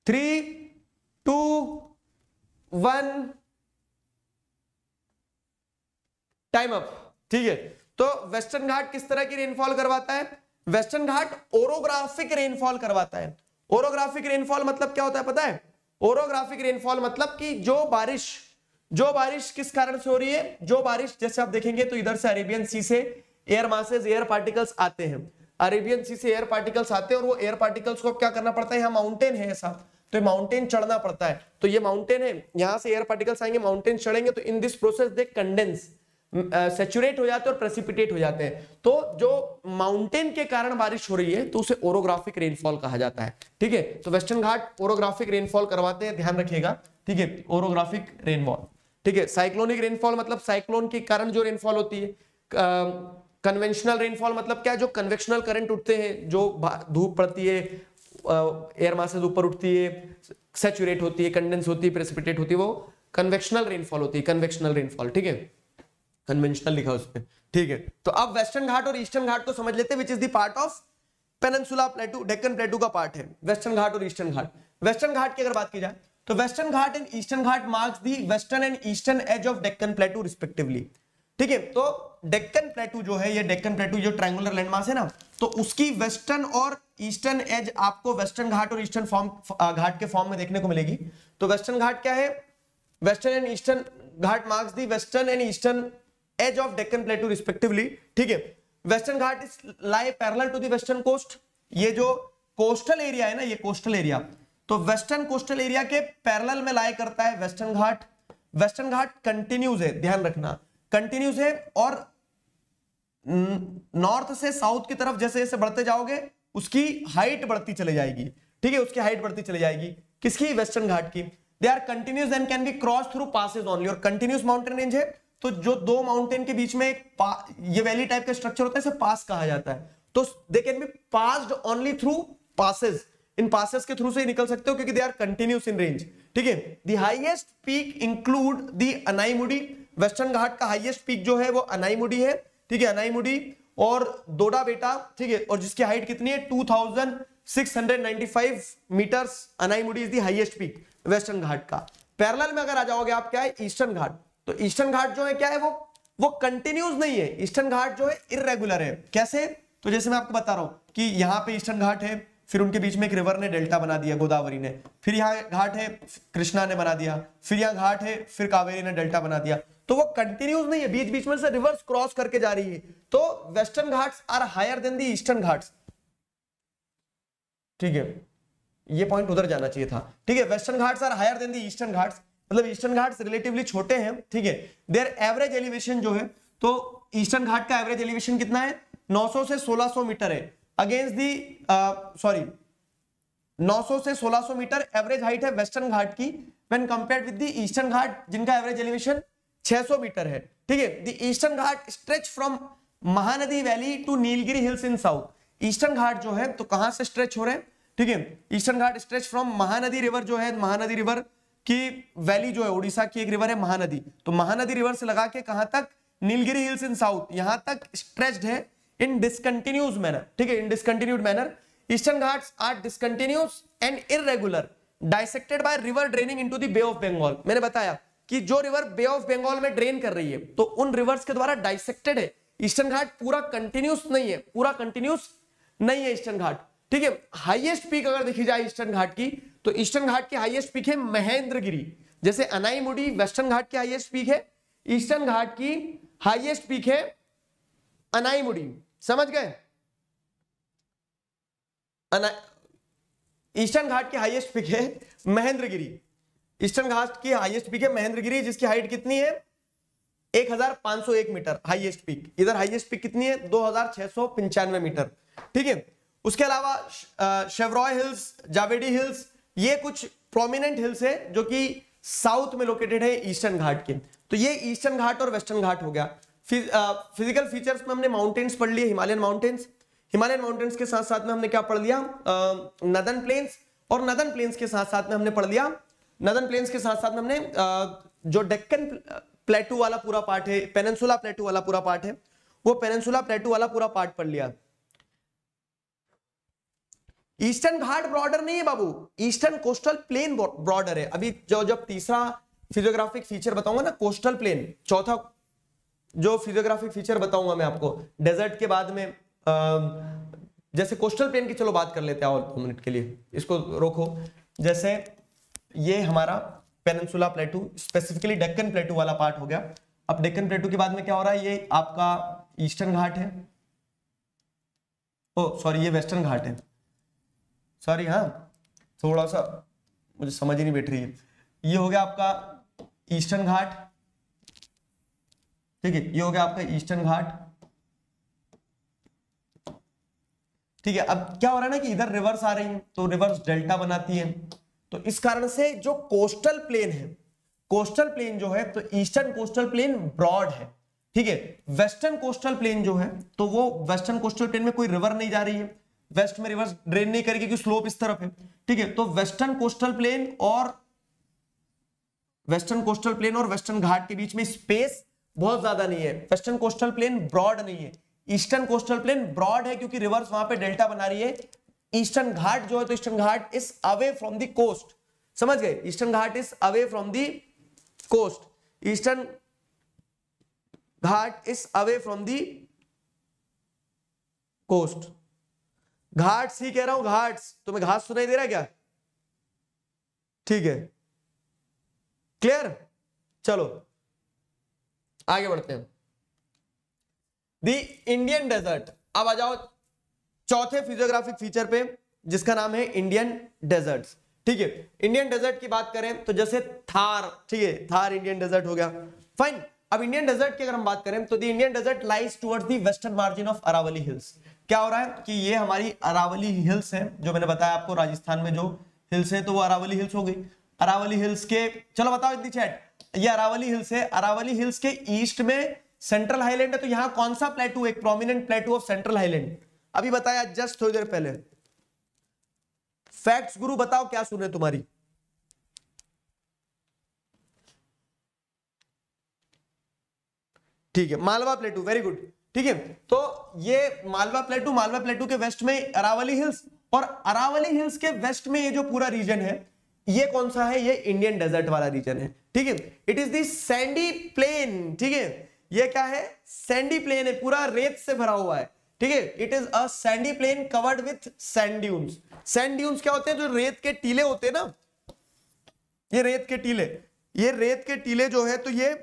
three two one time up ठीक है तो वेस्टर्न घाट किस तरह की रेनफॉल करवाता है वेस्टर्न घाट ओरोग्राफिक रेनफॉल करवाता है ओरोग्राफिक रेनफॉल मतलब क्या होता है पता है ओरोग्राफिक रेनफॉल मतलब कि जो बारिश जो बारिश किस कारण से हो रही है जो बारिश जैसे आप देखेंगे तो इधर से अरेबियन सी से एयर मासेज एयर पार्टिकल्स आते हैं अरेबियन सी से एयर पार्टिकल्स आते हैं और वो एयर पार्टिकल्स को क्या करना पड़ता है यहाँ माउंटेन है ऐसा तो माउंटेन चढ़ना पड़ता है तो ये माउंटेन है यहाँ से एयर पार्टिकल्स आएंगे माउंटेन चढ़ेंगे तो in this process they condense saturate हो जाते हैं और प्रेसिपिटेट हो जाते हैं तो जो माउंटेन के कारण बारिश हो रही है तो उसे ओरोग्राफिक रेनफॉल कहा जाता है ठीक है तो वेस्टर्न घाट ओरोग्राफिक रेनफॉल करवाते हैं ध्यान रखिएगा ठीक है ओरोग्राफिक रेनफॉल ठीक है साइक्लोनिक रेनफॉल मतलब साइक्लोन के कारण जो रेनफॉल होती है कन्वेंशनल रेनफॉल मतलब क्या जो कन्वेक्शनल करंट उठते हैं जो धूप पड़ती है एयर मासेज ऊपर उठती है सेचुरेट होती है कंडेंस होती है प्रेसिपिटेट होती है वो कन्वेक्शनल रेनफॉल होती है कन्वेक्शनल रेनफॉल ठीक है कन्वेंशनल लिखा उसमें ठीक है तो अब वेस्टर्न घाट और ईस्टर्न घाट को समझ लेते which is the part of peninsula plateau Deccan plateau का पार्ट है वेस्टर्न घाट और ईस्टर्न घाट वेस्टर्न घाट की अगर बात की जाए तो western Ghat and eastern Ghat marks the western and eastern edge of Deccan plateau respectively ठीक है तो डेक्कन प्लेटू जो है ये डेक्कन प्लेटू जो ट्रायंगुलर लैंडमार्क है ना तो उसकी वेस्टर्न और ईस्टर्न एज आपको वेस्टर्न घाट और ईस्टर्न फॉर्म घाट के फॉर्म में देखने को मिलेगी तो वेस्टर्न घाट क्या है western and eastern Ghat marks the western and eastern edge of Deccan plateau respectively ठीक है western Ghat is lie parallel to the western coast ये जो कोस्टल एरिया है ना ये कोस्टल एरिया तो वेस्टर्न कोस्टल एरिया के पैरल में लाए करता है western Ghat western Ghat continues है ध्यान रखना कंटिन्यूज है और नॉर्थ से साउथ की तरफ जैसे जैसे बढ़ते जाओगे उसकी हाइट बढ़ती चली जाएगी ठीक है उसकी हाइट बढ़ती चली जाएगी किसकी वेस्टर्न घाट की they are continuous and can be cross through passes only और कंटिन्यूस माउंटेन रेंज है तो जो दो माउंटेन के बीच में एक ये वैली टाइप का स्ट्रक्चर होता है इसे पास कहा जाता है तो they can be passed only through passage इन पासेस के थ्रू से ही निकल सकते हो क्योंकि they are continuous in range ठीक है the highest peak include the Anaimudi western Ghat का हाइएस्ट पीक जो है वो अनाईमुडी है ठीक है अनाईमुडी और दोडा बेटा ठीक है और जिसकी हाइट कितनी है 2695 meters Anaimudi is the highest peak western Ghat का पैरल में अगर आ जाओगे आप क्या है ईस्टर्न घाट तो ईस्टर्न घाट जो है क्या है वो वो कंटिन्यूस नहीं है ईस्टर्न घाट जो है इरेगुलर है कैसे तो जैसे मैं आपको बता रहा हूं कि यहां पे ईस्टर्न घाट है फिर उनके बीच में एक रिवर ने डेल्टा बना दिया गोदावरी ने फिर यहाँ घाट है कृष्णा ने बना दिया फिर यहाँ घाट है फिर कावेरी ने डेल्टा बना दिया तो वो कंटिन्यूस नहीं है बीच बीच में से रिवर्स क्रॉस करके जा रही है तो western Ghats are higher than the eastern Ghats ठीक है ये पॉइंट उधर जाना चाहिए था ठीक है western Ghats are higher than the eastern Ghats मतलब ईस्टर्न घाट रिलेटिवली छोटे हैं ठीक है देर एवरेज एलिवेशन जो है तो ईस्टर्न घाट का एवरेज एलिवेशन कितना है 900 से 1600 मीटर है अगेंस्ट दी सॉरी 900 से 1600 मीटर एवरेज हाइट है वेस्टर्न घाट की when compared with the eastern Ghat जिनका एवरेज एलिवेशन 600 मीटर है ठीक है the eastern Ghat stretch from Mahanadi valley to Nilgiri hills in south eastern Ghat जो है तो कहां से स्ट्रेच हो रहे हैं ठीक है eastern Ghat stretch from Mahanadi river जो है महानदी रिवर कि वैली जो है उड़ीसा की एक रिवर है महानदी तो महानदी रिवर से लगा के कहां तक नीलगिरी हिल्स इन साउथ यहां तक स्ट्रेच्ड है इन डिसकंटिन्यूज मैनर ठीक है in discontinued manner eastern Ghats are discontinuous and irregular dissected by river draining into the bay of Bengal मैंने बताया कि जो रिवर बे ऑफ बंगाल में ड्रेन कर रही है तो उन रिवर्स के द्वारा डायसेक्टेड है ईस्टर्न घाट पूरा कंटिन्यूस नहीं है पूरा कंटिन्यूस नहीं है ईस्टर्न घाट ठीक है हाईएस्ट पीक अगर देखी जाए ईस्टर्न घाट की तो ईस्टर्न घाट की हाईएस्ट पीक है महेंद्रगिरी जैसे मुडी वेस्टर्न घाट की हाईएस्ट पीक है ईस्टर्न घाट की हाईएस्ट पीक है मुडी समझ गए ईस्टर्न घाट की हाईएस्ट पीक है महेंद्रगिरी ईस्टर्न घाट की हाईएस्ट पीक है महेंद्रगिरी जिसकी हाइट कितनी है 1501 मीटर हाईएस्ट पीक इधर हाईएस्ट पीक कितनी है दो मीटर ठीक है उसके अलावा शेवरॉय हिल्स जावेडी हिल्स ये कुछ प्रोमिनेंट हिल्स है जो कि साउथ में लोकेटेड है ईस्टर्न घाट के तो ये ईस्टर्न घाट और वेस्टर्न घाट हो गया फिजिकल फीचर्स में हमने माउंटेन्स पढ़ लिए हिमालयन माउंटेन्स हिमालयन माउंटेन्स के साथ साथ में हमने क्या पढ़ लिया नदन प्लेन्स और नदन प्लेन्स के साथ साथ में हमने पढ़ लिया नदन प्लेन्स के साथ साथ में हमने जो डेक्कन प्लेटू वाला पूरा पार्ट है पेनेंसुला प्लेटू वाला पूरा पार्ट है वो पेनेंसुला प्लेटू वाला पूरा पार्ट पढ़ लिया ईस्टर्न घाट ब्रॉडर नहीं है बाबू ईस्टर्न कोस्टल प्लेन ब्रॉडर है अभी जो जब तीसरा फिजियोग्राफिक फीचर बताऊंगा ना कोस्टल प्लेन चौथा जो फिजियोग्राफिक फीचर बताऊंगा मैं आपको डेजर्ट के बाद में आ, जैसे कोस्टल प्लेन की चलो बात कर लेते हैं और दो मिनट के लिए इसको रोको जैसे ये हमारा peninsula plateau specifically Deccan plateau वाला पार्ट हो गया अब डेक्कन प्लेटू के बाद में क्या हो रहा है ये आपका ईस्टर्न घाट है ओ सॉरी ये वेस्टर्न घाट है सॉरी हाँ थोड़ा सा मुझे समझ ही नहीं बैठ रही है ये हो गया आपका ईस्टर्न घाट ठीक है ये हो गया आपका ईस्टर्न घाट ठीक है अब क्या हो रहा है ना कि इधर रिवर्स आ रही है तो रिवर्स डेल्टा बनाती है तो इस कारण से जो कोस्टल प्लेन है कोस्टल प्लेन जो है तो ईस्टर्न कोस्टल प्लेन ब्रॉड है ठीक है वेस्टर्न कोस्टल प्लेन जो है तो वो वेस्टर्न कोस्टल प्लेन में कोई रिवर नहीं जा रही है वेस्ट में रिवर्स ड्रेन नहीं करेगी क्योंकि स्लोप इस तरफ है ठीक है तो वेस्टर्न कोस्टल प्लेन और वेस्टर्न कोस्टल प्लेन और वेस्टर्न घाट के बीच में स्पेस बहुत ज्यादा नहीं है वेस्टर्न कोस्टल प्लेन ब्रॉड नहीं है ईस्टर्न कोस्टल प्लेन ब्रॉड है क्योंकि रिवर्स वहां पे डेल्टा बना रही है ईस्टर्न घाट जो है तो eastern Ghat is away from the coast समझ गए eastern Ghat is away from the coast eastern Ghat is away from the coast Ghats ही कह रहा हूं घाट्स तुम्हें घास सुनाई दे रहा है क्या ठीक है क्लियर चलो आगे बढ़ते हैं द इंडियन डेजर्ट अब आ जाओ चौथे फिजियोग्राफिक फीचर पे जिसका नाम है इंडियन डेजर्ट ठीक है इंडियन डेजर्ट की बात करें तो जैसे थार ठीक है थार इंडियन डेजर्ट हो गया फाइन अब इंडियन डेजर्ट की अगर हम बात करें तो the Indian desert lies towards the western margin of Aravalli hills क्या हो रहा है कि ये हमारी अरावली हिल्स है जो मैंने बताया आपको राजस्थान में जो हिल्स है तो वो अरावली हिल्स हो गई अरावली हिल्स के चलो बताओ इतनी चैट ये अरावली हिल्स है अरावली हिल्स के ईस्ट में सेंट्रल हाईलैंड है तो यहाँ कौन सा प्लेटू एक prominent plateau of central highland अभी बताया जस्ट थोड़ी देर पहले फैक्ट्स गुरु बताओ क्या सुने तुम्हारी ठीक है मालवा प्लेटू वेरी गुड ठीक है तो ये मालवा प्लेटू मालवा प्लेटू के वेस्ट में अरावली हिल्स और अरावली हिल्स के वेस्ट में ये जो पूरा रीजन है ये कौन सा है ये इंडियन डेजर्ट वाला रीजन है ठीक है इट इज सैंडी प्लेन ठीक है ये क्या है सैंडी प्लेन है पूरा रेत से भरा हुआ है ठीक है it is a sandy plain covered with sand dunes sand dunes क्या होते हैं जो रेत के टीले होते हैं ना ये रेत के टीले ये रेत के टीले जो है तो ये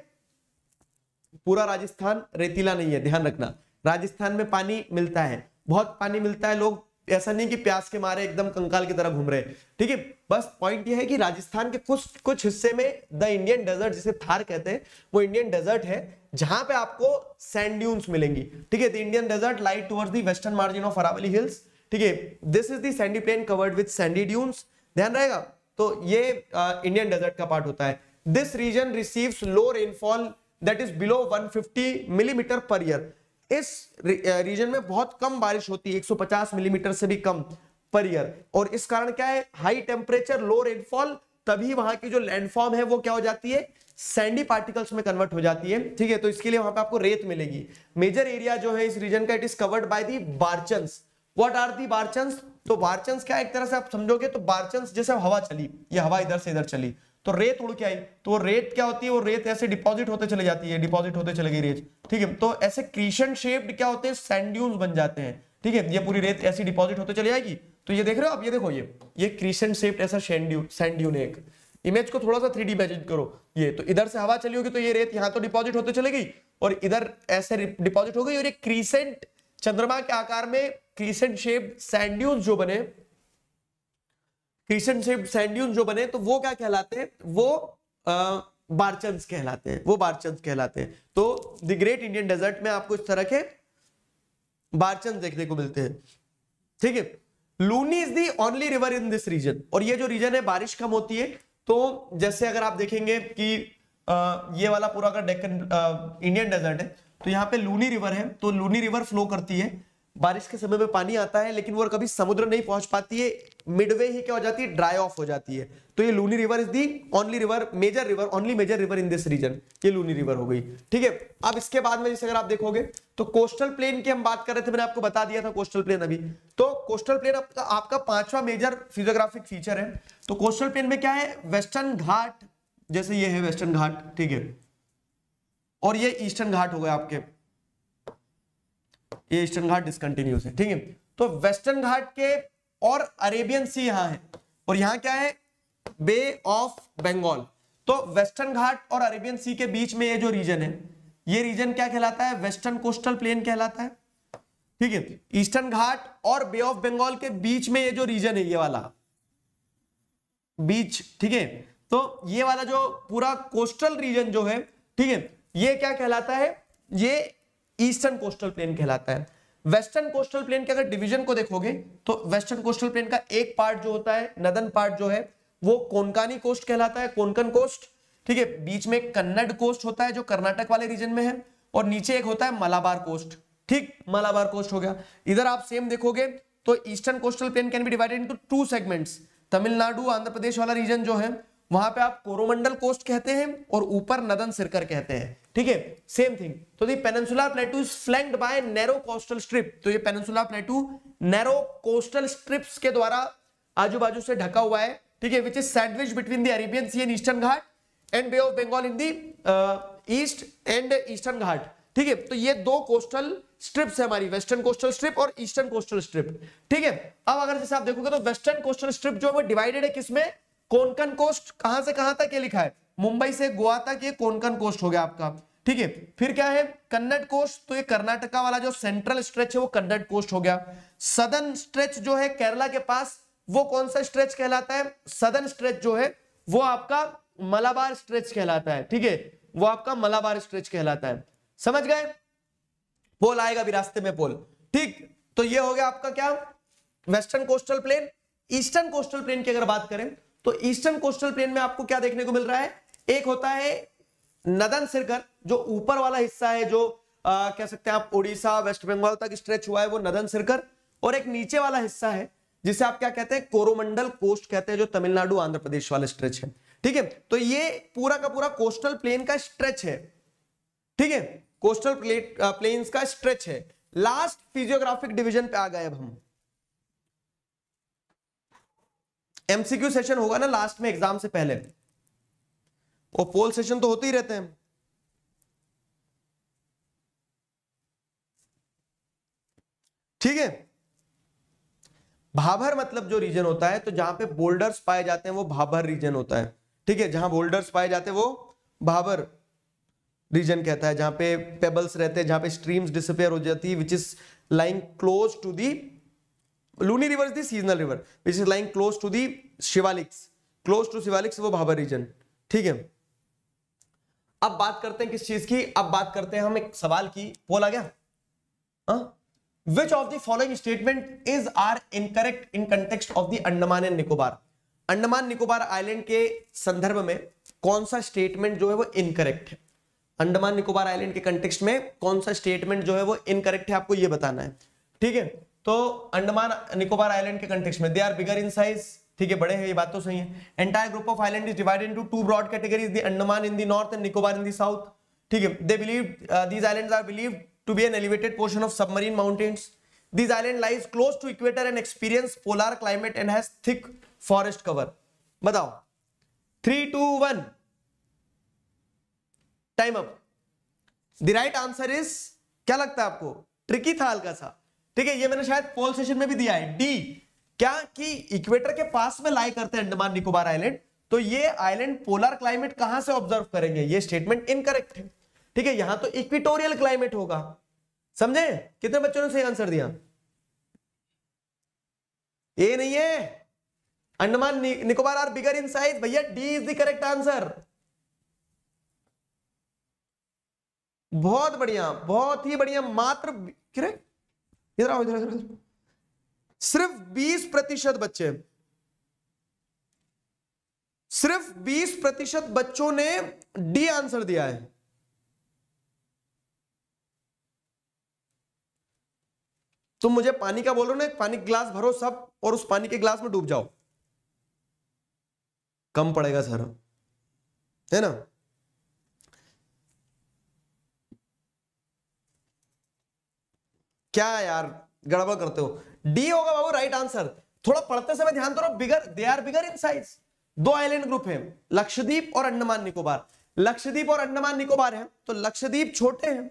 पूरा राजस्थान रेतीला नहीं है ध्यान रखना राजस्थान में पानी मिलता है बहुत पानी मिलता है लोग ऐसा नहीं कि प्यास के मारे एकदम कंकाल की तरह घूम रहे ठीक है बस पॉइंट यह है कि राजस्थान के कुछ कुछ हिस्से में द इंडियन डेजर्ट जिसे थार कहते हैं वो इंडियन डेजर्ट है जहां पे आपको सैंड ड्यून्स मिलेंगी ठीक है the Indian desert lies towards the western margin of Aravalli hills ठीक है this is the sandy plain covered with sandy dunes ध्यान रहेगा तो ये इंडियन uh, डेजर्ट का पार्ट होता है this region receives low rainfall that is below 150 millimeter per year इस रीजन uh, में बहुत कम बारिश होती है 150 मिलीमीटर mm से भी कम पर ईयर और इस कारण क्या है हाई टेम्परेचर लो रेनफॉल तभी वहां की जो लैंडफॉर्म है वो क्या हो जाती है सैंडी पार्टिकल्स में कन्वर्ट हो जाती है ठीक है तो इसके लिए वहां पे आपको रेत मिलेगी मेजर एरिया जो है इस रीजन का it is covered by the barchans what are the barchans तो बार्चन्स क्या एक तरह से आप समझोगे तो बार्चन्स जैसे हवा चली ये हवा इधर से इधर चली तो रेत उड़ के आई तो रेत क्या होती है वो रेत ऐसे डिपॉजिट होते चले जाती है डिपॉजिट होते चले गई रेत ठीक है तो ऐसे क्रीशन शेप्ड क्या होते हैं सैंड्यून्स बन जाते हैं ठीक है ये पूरी रेत ऐसी डिपॉजिट होते चले जाएगी तो ये देख रहे हो आप ये देखो ये ये क्रीशन शेप्ड ऐसा सैंड्यून है एक इमेज को थोड़ा सा थ्री डी करो ये तो इधर से हवा चली होगी तो ये रेत यहाँ तो डिपॉजिट होते चले गई और इधर ऐसे डिपॉजिट हो गई और ये क्रीसेंट चंद्रमा के आकार में क्रीसेंट शेप सैंड्यून जो बने टीशन शेप सैंड्यून जो बने तो वो क्या कहलाते हैं वो बारचंस कहलाते हैं वो बारचंस कहलाते हैं तो द ग्रेट इंडियन डेजर्ट में आपको इस तरह के बारचंस देखने को मिलते हैं ठीक है Luni is the only river in this region और ये जो रीजन है बारिश कम होती है तो जैसे अगर आप देखेंगे कि आ, ये वाला पूरा अगर डेक्कन इंडियन डेजर्ट है तो यहाँ पे लूनी रिवर है तो लूनी रिवर फ्लो करती है बारिश के समय में पानी आता है लेकिन वो कभी समुद्र नहीं पहुंच पाती है मिडवे ही क्या हो जाती है ड्राई ऑफ हो जाती है तो ये Luni river is the only river major river only major river in this region ये लूनी रिवर हो गई ठीक है अब इसके बाद में जैसे अगर आप देखोगे तो कोस्टल प्लेन की हम बात कर रहे थे मैंने आपको बता दिया था कोस्टल प्लेन अभी तो कोस्टल प्लेन आपका आपका पांचवा मेजर फिजियोग्राफिक फीचर है तो कोस्टल प्लेन में क्या है वेस्टर्न घाट जैसे ये है वेस्टर्न घाट ठीक है और ये ईस्टर्न घाट हो गए आपके ये ईस्टर्न घाट डिसकंटिन्यूस है ठीक है तो वेस्टर्न घाट के और अरेबियन सी यहां है और यहां क्या है बे ऑफ बंगाल तो वेस्टर्न घाट और अरेबियन सी के बीच में ये जो रीजन है ये रीजन क्या कहलाता है वेस्टर्न कोस्टल प्लेन कहलाता है ठीक है ईस्टर्न घाट और बे ऑफ बंगाल के बीच में ये जो रीजन है ये वाला बीच ठीक है तो ये वाला जो पूरा कोस्टल रीजन जो है ठीक है ये क्या कहलाता है ये ईस्टर्न कोस्टल प्लेन कहलाता है वेस्टर्न कोस्टल प्लेन के अगर डिवीजन को देखोगे तो वेस्टर्न कोस्टल प्लेन का एक पार्ट जो होता है नदन पार्ट जो है वो कोनकानी कोस्ट कहलाता है कोनकन कोस्ट ठीक है बीच में कन्नड़ कोस्ट होता है जो कर्नाटक वाले रीजन में है और नीचे एक होता है मलाबार कोस्ट ठीक मलाबार कोस्ट हो गया इधर आप सेम देखोगे तो eastern coastal plain can be divided into two segments Tamil Nadu Andhra Pradesh वाला रीजन जो है वहां पे आप कोरोमंडल कोस्ट कहते हैं और ऊपर नदन सिरकर कहते हैं ठीक है सेम थिंग तो the peninsular plateau is flanked by narrow coastal strip तो ये peninsular plateau narrow coastal strips के द्वारा आजू बाजू से ढका हुआ है ठीक है which is sandwich between the Arabian sea and eastern Ghat and bay of Bengal in the east and eastern Ghat ठीक है तो ये दो कोस्टल स्ट्रिप्स है हमारी वेस्टर्न कोस्टल स्ट्रिप और ईस्टर्न कोस्टल स्ट्रिप ठीक है अब अगर जैसे आप देखोगे तो वेस्टर्न कोस्टल स्ट्रिप जो है वो डिवाइडेड है किसमें कोंकण कोस्ट कहां से कहां तक ये लिखा है मुंबई से गोवा तक ये कोंकण कोस्ट हो गया आपका ठीक है फिर क्या है कन्नड़ कोस्ट तो ये कर्नाटका वाला जो सेंट्रल स्ट्रेच है वो कन्नड़ कोस्ट हो गया सदन स्ट्रेच जो है केरला के पास वो कौन सा स्ट्रेच कहलाता है सदन स्ट्रेच जो है वो आपका मलाबार स्ट्रेच कहलाता है ठीक है वो आपका मलाबार स्ट्रेच कहलाता है समझ गए पोल आएगा भी रास्ते में पोल ठीक तो ये हो गया आपका क्या western coastal plain eastern coastal plain की अगर बात करें तो ईस्टर्न कोस्टल प्लेन में आपको क्या देखने को मिल रहा है एक होता है नदन सिरकर जो ऊपर वाला हिस्सा है जो आ, कह सकते हैं आप ओडिशा वेस्ट बंगाल तक स्ट्रेच हुआ है वो नदन सिरकर और एक नीचे वाला हिस्सा है जिसे आप क्या कहते हैं कोरोमंडल कोस्ट कहते हैं जो तमिलनाडु आंध्र प्रदेश वाला स्ट्रेच है ठीक है तो ये पूरा का पूरा कोस्टल प्लेन का स्ट्रेच है ठीक है कोस्टल प्लेट का स्ट्रेच है लास्ट फिजियोग्राफिक डिवीजन पे आ गए अब हम एमसीक्यू सेशन होगा ना लास्ट में एग्जाम से पहले वो पोल सेशन तो होते ही रहते हैं ठीक है भाभर मतलब जो रीजन होता है तो जहां पे बोल्डर्स पाए जाते हैं वो भाभर रीजन होता है ठीक है जहां बोल्डर्स पाए जाते हैं वो भाभर रीजन कहता है जहां पे पेबल्स रहते हैं जहां पे स्ट्रीम्स डिसअपेयर हो जाती है which is lying close to the Luni river is दीजनल river which is lying close to the Shivaliks close to Shivaliks वो भाबर रीजन ठीक है अब बात करते हैं किस चीज की अब बात करते हैं हम एक सवाल की पोल आ गया which of the following statement is are incorrect in context of the Andaman and Nicobar Andaman Nicobar island के संदर्भ में कौन सा स्टेटमेंट जो है वो इनकरेक्ट है अंडमान निकोबार आइलैंड के कंटेक्स्ट में कौन सा स्टेटमेंट जो है वो इनकरेक्ट है आपको ये बताना है ठीक है तो अंडमान निकोबार आइलैंड के कंटेक्स में they are bigger in size ठीक है बड़े हैं ये बात तो सही है entire group of island is divided into two broad categories the Andaman in the north and Nicobar in the south ठीक है they believe these islands are believe to be an elevated portion of submarine mountains This island lies close to equator and experience polar climate and has thick forest cover बताओ three two one time up the right answer is क्या लगता है आपको tricky था हल्का सा ठीक है ये मैंने शायद पोल सेशन में भी दिया है डी क्या कि इक्वेटर के पास में लाई करते हैं अंडमान निकोबार आइलैंड तो ये आइलैंड पोलर क्लाइमेट कहां से ऑब्जर्व करेंगे ये स्टेटमेंट इनकरेक्ट है ठीक है यहां तो इक्विटोरियल क्लाइमेट होगा समझे कितने बच्चों ने सही आंसर दिया ए नहीं है Andaman Nicobar are bigger in size भैया D is the correct answer बहुत बढ़िया बहुत ही बढ़िया मात्र इधर आओ इधर इधर सिर्फ 20 प्रतिशत बच्चे सिर्फ 20 प्रतिशत बच्चों ने डी आंसर दिया है तुम मुझे पानी का बोल रहे हो ना पानी ग्लास भरो सब और उस पानी के ग्लास में डूब जाओ कम पड़ेगा सर है ना क्या यार गड़बड़ करते हो डी होगा बाबू राइट आंसर थोड़ा पढ़ते समय ध्यान दो bigger they are bigger in size दो आइलैंड ग्रुप है लक्षद्वीप और अंडमान निकोबार लक्षद्वीप और अंडमान निकोबार है तो लक्षद्वीप छोटे हैं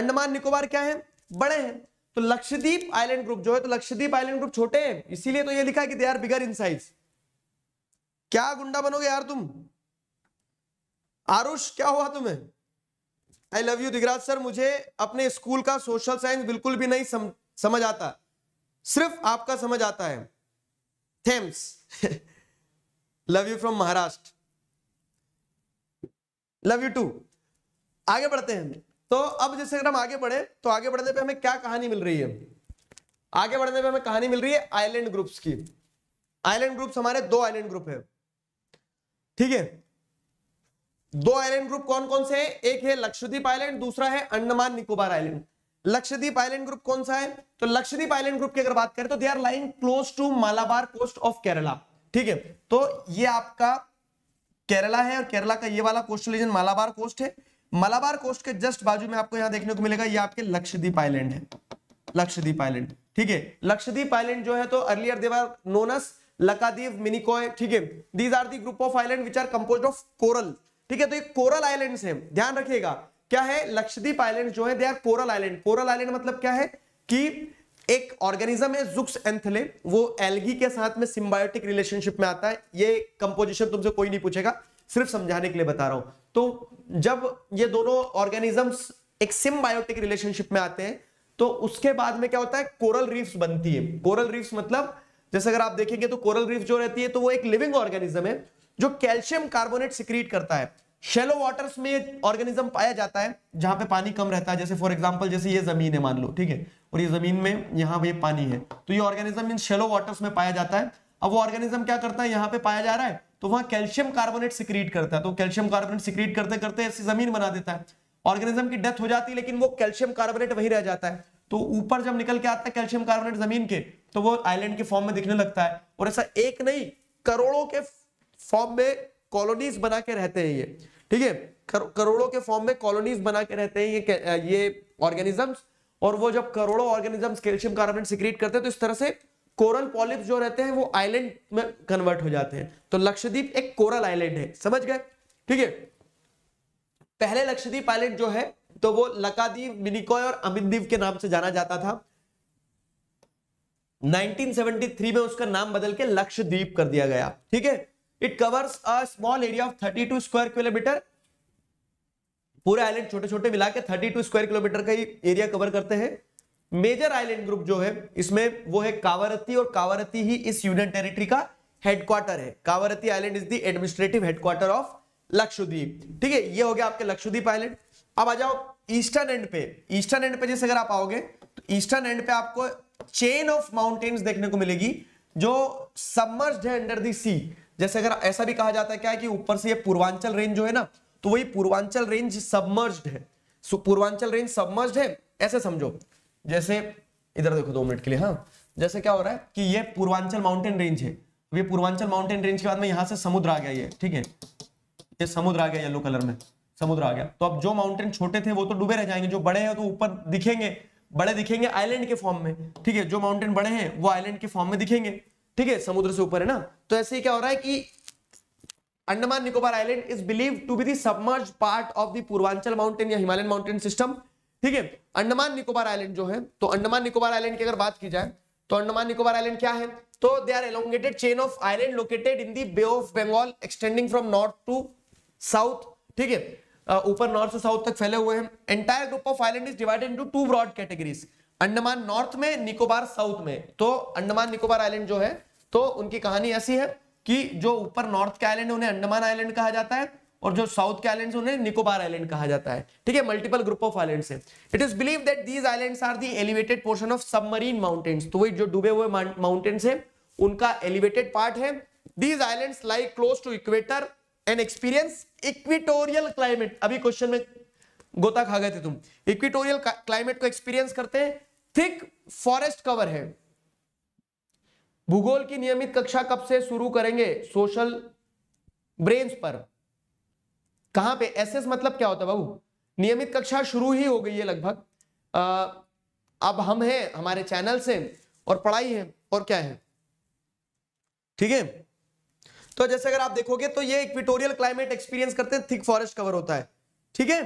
अंडमान निकोबार क्या है बड़े हैं तो लक्षद्वीप आइलैंड ग्रुप जो है तो लक्षद्वीप आइलैंड ग्रुप छोटे हैं इसीलिए तो ये लिखा है कि they are bigger in size क्या गुंडा बनोगे यार तुम आरुष क्या हुआ तुम्हें I love you Digraj sir मुझे अपने स्कूल का सोशल साइंस बिल्कुल भी नहीं सम, समझ आता सिर्फ आपका समझ आता है thanks love you from Maharashtra love you too आगे बढ़ते हैं तो अब जैसे अगर हम आगे बढ़े तो आगे बढ़ने पे हमें क्या कहानी मिल रही है आगे बढ़ने पे हमें कहानी मिल रही है आइलैंड ग्रुप्स की आइलैंड ग्रुप्स हमारे दो आइलैंड ग्रुप है ठीक है दो आइलैंड ग्रुप कौन कौन से हैं एक है लक्षद्वीप आइलैंड दूसरा है Andaman Nicobar island Lakshadweep island group कौन सा है तो लक्षद्वीप आइलैंड ग्रुप की अगर बात करें तो they are lying close to Malabar coast of Kerala ठीक है तो ये आपका केरला है और केरला का ये वाला कोस्टल रीजन मालाबार कोस्ट है मालाबार कोस्ट के जस्ट बाजू में आपको यहां देखने को मिलेगा ये आपके लक्षद्वीप आइलैंड है लक्षद्वीप आइलैंड ठीक है लक्षद्वीप आइलैंड जो है तो earlier they were known as Laccadive Minicoy ठीक है these are the group of island which are compose of coral ठीक है तो ये कोरल आइलैंड है ध्यान रखिएगा क्या है लक्षद्वीप आइलैंड जो है they are coral island coral island मतलब क्या है कि एक ऑर्गेनिज्म है जुक्स एंथले वो एल्गी के साथ में सिम्बायोटिक रिलेशनशिप में आता है ये कंपोजिशन तुमसे कोई नहीं पूछेगा सिर्फ समझाने के लिए बता रहा हूं तो जब ये दोनों ऑर्गेनिजम्स एक सिम्बायोटिक रिलेशनशिप में आते हैं तो उसके बाद में क्या होता है कोरल रीफ्स बनती है कोरल रीफ्स मतलब जैसे अगर आप देखेंगे तो कोरल रीफ जो रहती है तो वो एक लिविंग ऑर्गेनिज्म है जो कैल्शियम कार्बोनेट सिक्रीट करता है शेलो वाटर्स में ऑर्गेनिज्म पाया जाता है जहां पे पानी कम रहता है जैसे फॉर एग्जांपल जैसे ये जमीन है मान लो ठीक है और ये जमीन में यहाँ पे पानी है तो ये ऑर्गेनिज्म इन शेलो वाटर्स में पाया जाता है अब वो ऑर्गेनिज्म क्या करता है यहाँ पे पाया जा रहा है तो वहां कैल्शियम कार्बोनेट सिक्रीट करता है तो कैल्शियम कार्बोनेट सिक्रीट करते करते ऐसी जमीन बना देता है ऑर्गेनिज्म की डेथ हो जाती है लेकिन वो कैल्शियम कार्बोनेट वही रह जाता है तो ऊपर जब निकल के आता है कैल्शियम कार्बोनेट जमीन के तो वो आइलैंड के फॉर्म में दिखने लगता है और ऐसा एक नहीं करोड़ों के फॉर्म में कॉलोनीज बना के रहते हैं ये ठीक है करोड़ों के फॉर्म में कॉलोनीज बना के रहते हैं ये ये ऑर्गेनिजम्स और वो जब करोड़ों ऑर्गेनिजम्स कैल्शियम कार्बोनेट सिक्रीट करते हैं तो इस तरह से कोरल पॉलिप्स जो रहते हैं वो आइलैंड में कन्वर्ट हो जाते हैं तो लक्षद्वीप एक कोरल आइलैंड है समझ गए ठीक है पहले लक्षद्वीप आइलैंड जो है तो वो लकादीप मिनिकॉय और अमिनदीप के नाम से जाना जाता था 1973 में उसका नाम बदल के लक्षद्वीप कर दिया गया ठीक है it covers a small area of 32 square kilometre पूरा आइलैंड छोटे छोटे मिला के थर्टी स्क्वायर किलोमीटर का ही एरिया कवर करते हैं मेजर आइलैंड ग्रुप जो है इसमें वो है कावरती और कावरती ही इस यूनियन टेरिटरी का हेडक्वार्टर है Kavaratti island is the administrative headquarter of Lakshadweep ठीक है ये हो गया आपके लक्षद्वीप आइलैंड अब आ जाओ ईस्टर्न एंड पे ईस्टर्न एंड पे जैसे अगर आप आओगे तो ईस्टर्न एंड पे आपको चेन ऑफ माउंटेन्स देखने को मिलेगी जो सबमर्ज्ड है अंडर दी सी जैसे अगर ऐसा भी कहा जाता है क्या है कि ऊपर से ये पूर्वांचल रेंज जो है ना तो वही पूर्वांचल रेंज सबमर्ज्ड है सो पूर्वांचल रेंज सबमर्ज्ड है ऐसे समझो जैसे इधर देखो दो मिनट के लिए हाँ जैसे क्या हो रहा है कि ये पूर्वांचल माउंटेन रेंज है ये पूर्वांचल माउंटेन रेंज के बाद में यहां से समुद्र आ गया ये ठीक है ये समुद्र आ गया येलो कलर में समुद्र आ गया तो अब जो माउंटेन छोटे थे वो तो डूबे रह जाएंगे जो बड़े हैं तो ऊपर दिखेंगे बड़े दिखेंगे आइलैंड के फॉर्म में ठीक है जो माउंटेन बड़े हैं वो आइलैंड के फॉर्म में दिखेंगे ठीक है समुद्र से ऊपर है ना तो ऐसे ही क्या हो रहा है कि Andaman Nicobar island is believe to be submerge part of the Purvanchal mountain या हिमालयन माउंटेन सिस्टम ठीक है अंडमान निकोबार आइलैंड जो है तो अंडमान निकोबार आइलैंड की अगर बात की जाए तो अंडमान निकोबार आइलैंड क्या है तो they are elongated chain of island located in the bay of Bengal extending from north to south ठीक है ऊपर नॉर्थ से साउथ तक फैले हुए हैं entire group of island is divided into two broad categories Andaman north में निकोबार साउथ में तो अंडमान निकोबार आइलैंड जो है तो उनकी कहानी ऐसी है कि जो ऊपर नॉर्थ के आइलैंड उन्हें अंडमान आइलैंड कहा जाता है और जो साउथ के आइलैंड उन्हें निकोबार आइलैंड कहा जाता है ठीक है मल्टीपल ग्रुप ऑफ आइलैंड है it is believe that these island are the elevated portion of submarine mountains तो वही जो डूबे हुए माउंटेन्स है उनका एलिवेटेड पार्ट है these island like close to equator and experience equatorial climate अभी क्वेश्चन में गोता खा गए थे तुम इक्विटोरियल क्लाइमेट को एक्सपीरियंस करते हैं थिक फॉरेस्ट कवर है भूगोल की नियमित कक्षा कब से शुरू करेंगे सोशल ब्रेन्स पर कहां पे एसएस मतलब क्या होता है बाबू नियमित कक्षा शुरू ही हो गई है लगभग अब हम हैं हमारे चैनल से और पढ़ाई है और क्या है ठीक है तो जैसे अगर आप देखोगे तो ये इक्विटोरियल क्लाइमेट एक्सपीरियंस करते हैं थिक फॉरेस्ट कवर होता है ठीक है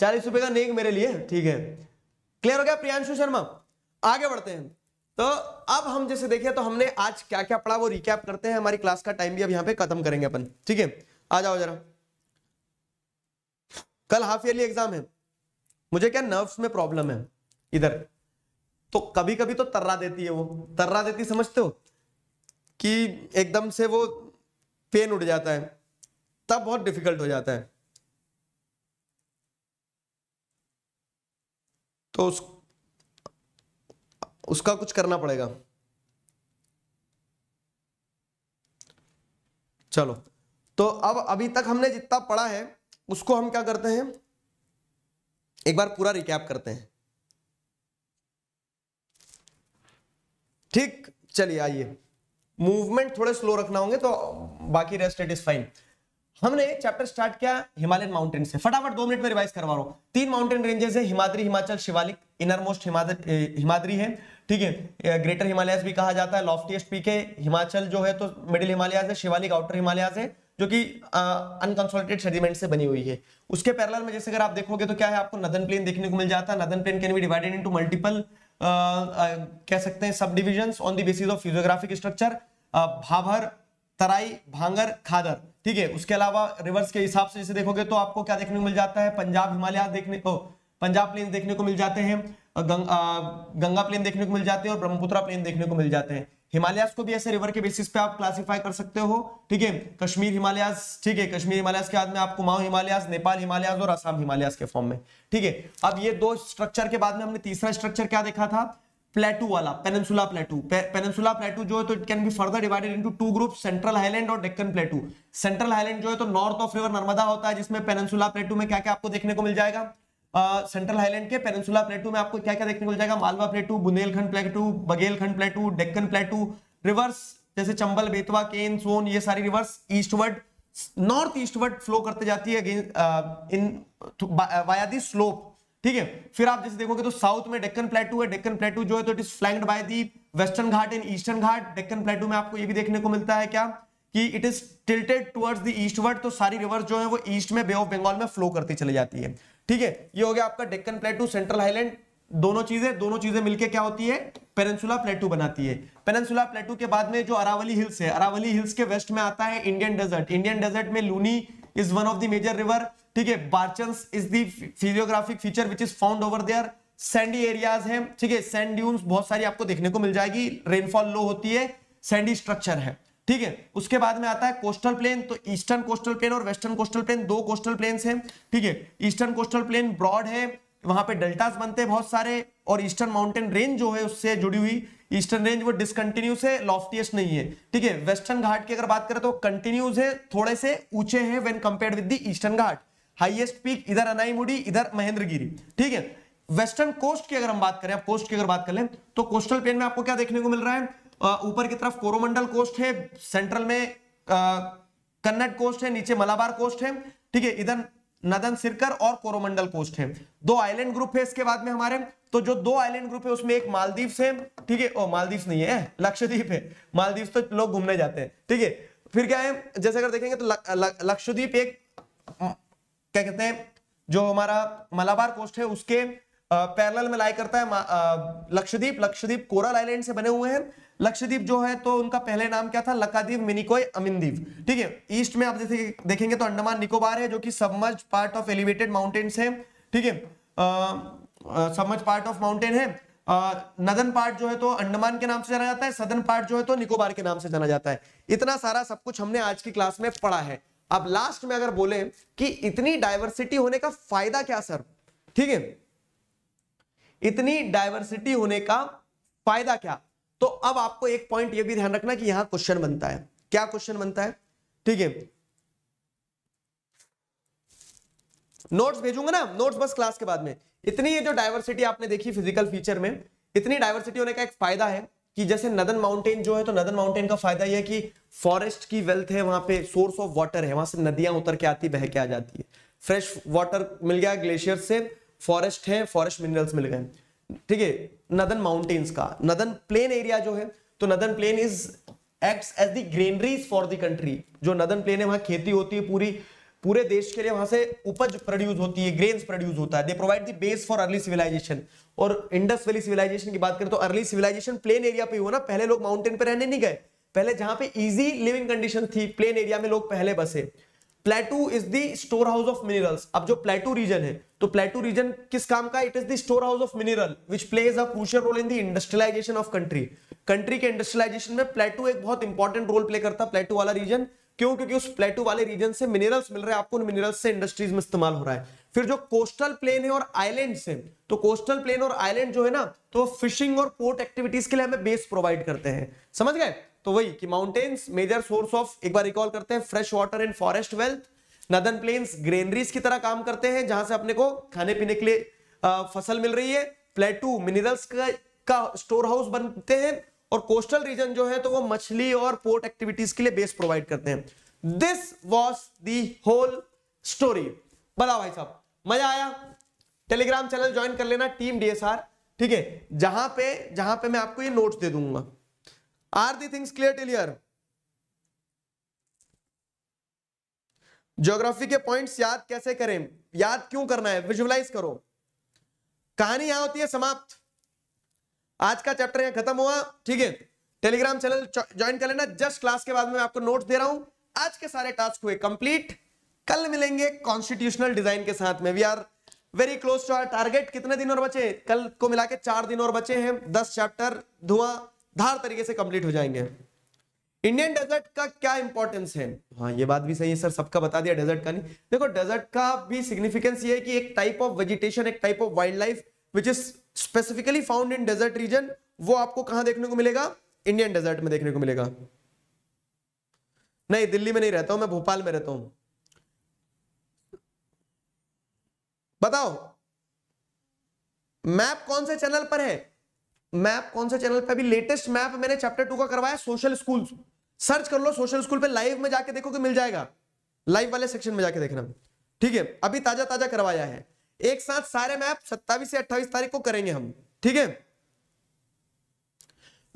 चालीस रुपए का नेक मेरे लिए ठीक है क्लियर हो गया प्रियांशु शर्मा आगे बढ़ते हैं तो अब हम जैसे देखिए तो हमने आज क्या क्या पढ़ा वो रिकैप करते हैं हमारी क्लास का टाइम भी अब यहाँ पे खत्म करेंगे अपन ठीक है आ जाओ जरा कल हाफ ईयरली एग्जाम है मुझे क्या नर्व्स में प्रॉब्लम है इधर तो कभी कभी तो तर्रा देती है वो तर्रा देती समझते हो कि एकदम से वो पेन उठ जाता है तब बहुत डिफिकल्ट हो जाता है तो उस उसका कुछ करना पड़ेगा चलो तो अब अभी तक हमने जितना पढ़ा है उसको हम क्या करते हैं एक बार पूरा रिकैप करते हैं ठीक चलिए आइए मूवमेंट थोड़े स्लो रखना होंगे तो बाकी रेस्ट इट इज फाइन हमने चैप्टर स्टार्ट किया हिमालयन माउंटेन से फटाफट दो मिनट में रिवाइज करवा रहा हूं तीन माउंटेन रेंजेस है हिमाद्री हिमाचल शिवालिक इनर मोस्ट हिमाद्री है ठीक है ग्रेटर हिमालयस भी कहा जाता है लॉफ्टीएस्ट पीक है हिमाचल जो है तो मिडिल हिमालयस है शिवालिक आउटर हिमालयस है जो कि अनकंसोलिडेटेड सेडिमेंट से बनी हुई है उसके पैरल में जैसे अगर आप देखोगे तो क्या है आपको नदन प्लेन देखने को मिल जाता है northern plain can be divided into multiple कह सकते हैं subdivision on the basis of physiographic structure Bhabar Terai Bhangar Khadar ठीक है उसके अलावा रिवर्स के हिसाब से जैसे देखोगे तो आपको क्या देखने को मिल जाता है पंजाब हिमालय देखने को पंजाब प्लेन देखने को मिल जाते हैं गंग, आ, गंगा प्लेन देखने को मिल जाते हैं और ब्रह्मपुत्रा प्लेन देखने को मिल जाते हैं हिमालयस को भी ऐसे रिवर के बेसिस पे आप क्लासिफाई कर सकते हो ठीक है कश्मीर हिमालयस ठीक है कश्मीर हिमालयस के बाद में आपको कुमाऊं हिमालयस नेपाल हिमालयस और असम हिमालयस के फॉर्म में ठीक है अब ये दो स्ट्रक्चर के बाद में हमने तीसरा स्ट्रक्चर क्या देखा था प्लेटू वाला पेनसुला प्लेटू पेनसुला प्लेटू जो है तो it can be further divided into two group central highland और डेक्कन प्लेटू सेंट्रल हाईलैंड जो है तो नॉर्थ ऑफ रिवर नर्मदा होता है जिसमें पेनसुला प्लेटू में क्या क्या आपको देखने को मिल जाएगा सेंट्रल हाईलैंड के पेनसुला प्लेटू में आपको क्या क्या देखने को मिल जाएगा Malwa plateau Bundelkhand plateau Baghelkhand plateau Deccan plateau rivers जैसे चंबल बेतवा केन सोन ये सारी rivers eastward north eastward flow करते जाती है इन वाया दी स्लोप ठीक है फिर आप जैसे देखोगे तो साउथ में डेक्कन प्लेटू है डेक्कन प्लेटू जो है तो it is flanked by the western Ghat and eastern Ghat Deccan plateau में आपको ये भी देखने को मिलता है क्या कि it is tilted towards the eastward तो सारी रिवर्स जो है वो ईस्ट में बे ऑफ बंगाल में फ्लो करती चली जाती है ठीक है ये हो गया आपका डेक्कन प्लेटू सेंट्रल हाईलैंड दोनों चीजें दोनों चीजें मिलके क्या होती है पेनसुला प्लेटू बनाती है पेनसुला प्लेटू के बाद में जो अरावली हिल्स है अरावली हिल्स के वेस्ट में आता है इंडियन डेजर्ट इंडियन डेजर्ट में Luni is one of the major river ठीक है barchans is the physiographic feature which is found over there sandy areas हैं ठीक है सैंड ड्यून्स बहुत सारी आपको देखने को मिल जाएगी रेनफॉल लो होती है सैंडी स्ट्रक्चर है ठीक है उसके बाद में आता है कोस्टल प्लेन तो ईस्टर्न कोस्टल प्लेन और वेस्टर्न कोस्टल प्लेन दो कोस्टल प्लेन हैं ठीक है ईस्टर्न कोस्टल प्लेन ब्रॉड है वहां पे डेल्टास बनते हैं बहुत सारे और ईस्टर्न माउंटेन रेंज जो है उससे जुड़ी हुई ईस्टर्न रेंज वो डिसकंटिन्यूस है लॉफ्टियस्ट नहीं है ठीक है वेस्टर्न घाट की अगर बात करें तो कंटिन्यूस है थोड़े से ऊंचे हैं when compared with the eastern Ghat highest peak इधर अनाईमुडी इधर महेंद्रगिरी ठीक है वेस्टर्न कोस्ट की अगर हम बात करें आप कोस्ट की अगर बात कर लें तो कोस्टल प्लेन में आपको क्या देखने को मिल रहा है ऊपर की तरफ कोरोमंडल कोस्ट है सेंट्रल में कन्नड़ कोस्ट है नीचे मलाबार कोस्ट है ठीक है इधर नदन सिरकर और कोरोमंडल कोस्ट है दो आइलैंड ग्रुप है इसके बाद में हमारे तो जो दो आइलैंड ग्रुप है उसमें एक मालदीव है ठीक है ओ मालदीव नहीं है लक्षद्वीप है मालदीव तो लोग घूमने जाते हैं ठीक है फिर क्या है जैसे अगर देखेंगे तो लक्षद्वीप एक क्या कहते हैं जो हमारा मलाबार कोस्ट है उसके पैरल में लाई करता है लक्षद्वीप लक्षद्वीप कोरल आइलैंड से बने हुए हैं लक्षद्वीप जो है तो उनका पहले नाम क्या था लकाद्वीप मिनिकोय अमिनद्वीप ठीक है ईस्ट में आप देखे, देखेंगे तो अंडमान निकोबार है जो कि submerge part of elevated mountains है ठीक है सबमर्ज पार्ट ऑफ माउंटेन है नदन पार्ट जो है तो अंडमान के नाम से जाना जाता है सदन पार्ट जो है तो निकोबार के नाम से जाना जाता है इतना सारा सब कुछ हमने आज की क्लास में पढ़ा है अब लास्ट में अगर बोले कि इतनी डायवर्सिटी होने का फायदा क्या सर ठीक है इतनी डायवर्सिटी होने का फायदा क्या तो अब आपको एक पॉइंट यह भी ध्यान रखना कि यहां क्वेश्चन बनता है क्या क्वेश्चन बनता है ठीक है नोट्स भेजूंगा ना नोट्स बस क्लास के बाद में इतनी ये जो डायवर्सिटी आपने देखी फिजिकल फीचर में इतनी डायवर्सिटी होने का एक फायदा है कि जैसे नदन माउंटेन जो है तो नदन माउंटेन का फायदा यह कि फॉरेस्ट की वेल्थ है वहां पे सोर्स ऑफ वाटर है वहां से नदियां उतर के आती बह के आ जाती है फ्रेश वाटर मिल गया ग्लेशियर से फॉरेस्ट है फॉरेस्ट मिनरल्स मिल गए ठीक है नदन माउंटेन्स का नदन प्लेन एरिया जो है तो northern plain is act as the granaries for the country जो नदन प्लेन है वहां खेती होती है पूरी पूरे देश के लिए वहां से उपज प्रोड्यूस होती है ग्रेन्स प्रोड्यूस होता है they provide the base for early civilisation और इंडस वैली सिविलाइजेशन की बात करें तो अर्ली सिविलाइजेशन प्लेन एरिया पे हुआ ना पहले लोग माउंटेन पे रहने नहीं गए पहले जहां पे इजी लिविंग कंडीशन थी प्लेन एरिया में लोग पहले बसे plateau is the storehouse of minerals अब जो प्लेटू रीजन है तो प्लेटू रीजन किस काम का it is the storehouse of mineral which plays a crucial role in the industrialisation of country कंट्री के इंडस्ट्रियलाइजेशन में प्लेटू एक बहुत इंपॉर्टेंट रोल प्ले करता प्लेटू वाला रीजन क्यों क्योंकि उस प्लेटू वाले रीजन से मिनरल्स मिल रहे हैं आपको उन मिनरल्स से इंडस्ट्रीज में इस्तेमाल हो रहा है फिर जो कोस्टल प्लेन है और आइलैंड से तो कोस्टल प्लेन और आइलैंड जो है ना तो फिशिंग और पोर्ट एक्टिविटीज के लिए हमें बेस प्रोवाइड करते हैं समझ गए तो वही कि माउंटेन्स मेजर सोर्स ऑफ एक बार रिकॉल करते हैं fresh water and forest wealth northern plains granaries की तरह काम करते हैं जहां से अपने को खाने पीने के लिए फसल मिल रही है प्लेटू मिनरल्स का, का स्टोर हाउस बनते हैं और कोस्टल रीजन जो है तो वो मछली और पोर्ट एक्टिविटीज के लिए बेस प्रोवाइड करते हैं this was the whole story बताओ भाई साहब मजा आया टेलीग्राम चैनल ज्वाइन कर लेना टीम डीएसआर ठीक है जहां पे जहां पे मैं आपको ये नोट्स दे दूंगा are the things clear till here geography के पॉइंट्स याद कैसे करें याद क्यों करना है विजुअलाइज करो कहानी यहां होती है समाप्त आज का चैप्टर यहां खत्म हुआ ठीक है टेलीग्राम चैनल ज्वाइन कर लेना जस्ट क्लास के बाद में आपको नोट दे रहा हूं आज के सारे टास्क हुए कंप्लीट कल मिलेंगे कॉन्स्टिट्यूशनल डिजाइन के साथ में we are very close to our target कितने दिन और बचे कल को मिला के चार दिन और बचे हैं दस चैप्टर धुआं धार तरीके से कंप्लीट हो जाएंगे इंडियन डेजर्ट का क्या इंपॉर्टेंस है हाँ ये बात भी सही है सर सबका बता दिया डेजर्ट का नहीं देखो डेजर्ट का भी सिग्निफिकेंस ये है कि एक टाइप ऑफ वेजिटेशन एक type of wildlife which is specifically found in desert region वो आपको कहां देखने को मिलेगा इंडियन डेजर्ट में देखने को मिलेगा नहीं दिल्ली में नहीं रहता हूं मैं भोपाल में रहता हूं बताओ मैप कौन से चैनल पर है मैप कौन से चैनल पर अभी लेटेस्ट मैप मैंने चैप्टर टू का करवाया सोशल स्कूल सर्च कर लो सोशल स्कूल पे लाइव में जाके कि मिल जाएगा लाइव वाले सेक्शन में जाके देखना ठीक है अभी ताजा ताजा करवाया है एक साथ सारे मैप सत्तावीस से अट्ठाईस तारीख को करेंगे हम ठीक है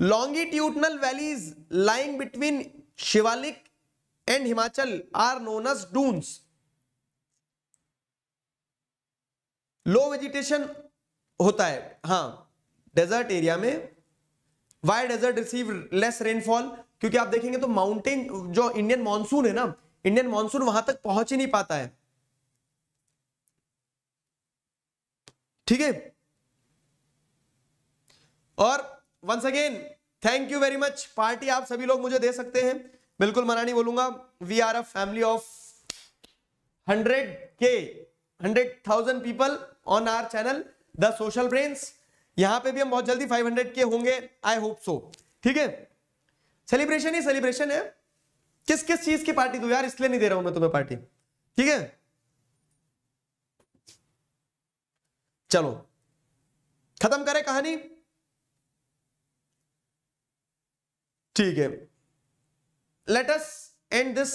longitudinal valleys lying between Shivalik and Himachal are known as Doon low vegetation होता है हाँ डेजर्ट एरिया में why desert receive less rainfall क्योंकि आप देखेंगे तो माउंटेन जो इंडियन मानसून है ना इंडियन मानसून वहां तक पहुंच ही नहीं पाता है ठीक है और once again thank you very much party आप सभी लोग मुझे दे सकते हैं बिल्कुल मना नहीं बोलूंगा we are a family of hundred K hundred thousand people on our channel the social brains यहां पे भी हम बहुत जल्दी फाइव हंड्रेड के होंगे आई होप सो ठीक है सेलिब्रेशन ही सेलिब्रेशन है किस किस चीज की पार्टी दू यार इसलिए नहीं दे रहा हूं मैं तुम्हें पार्टी ठीक है चलो खत्म करें कहानी ठीक है us end this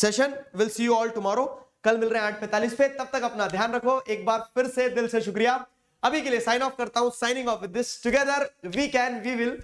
session will see you all tomorrow कल मिल रहे हैं आठ पैंतालीस पे तब तक अपना ध्यान रखो एक बार फिर से दिल से शुक्रिया अभी के लिए साइन ऑफ करता हूं signing off with this together we can we will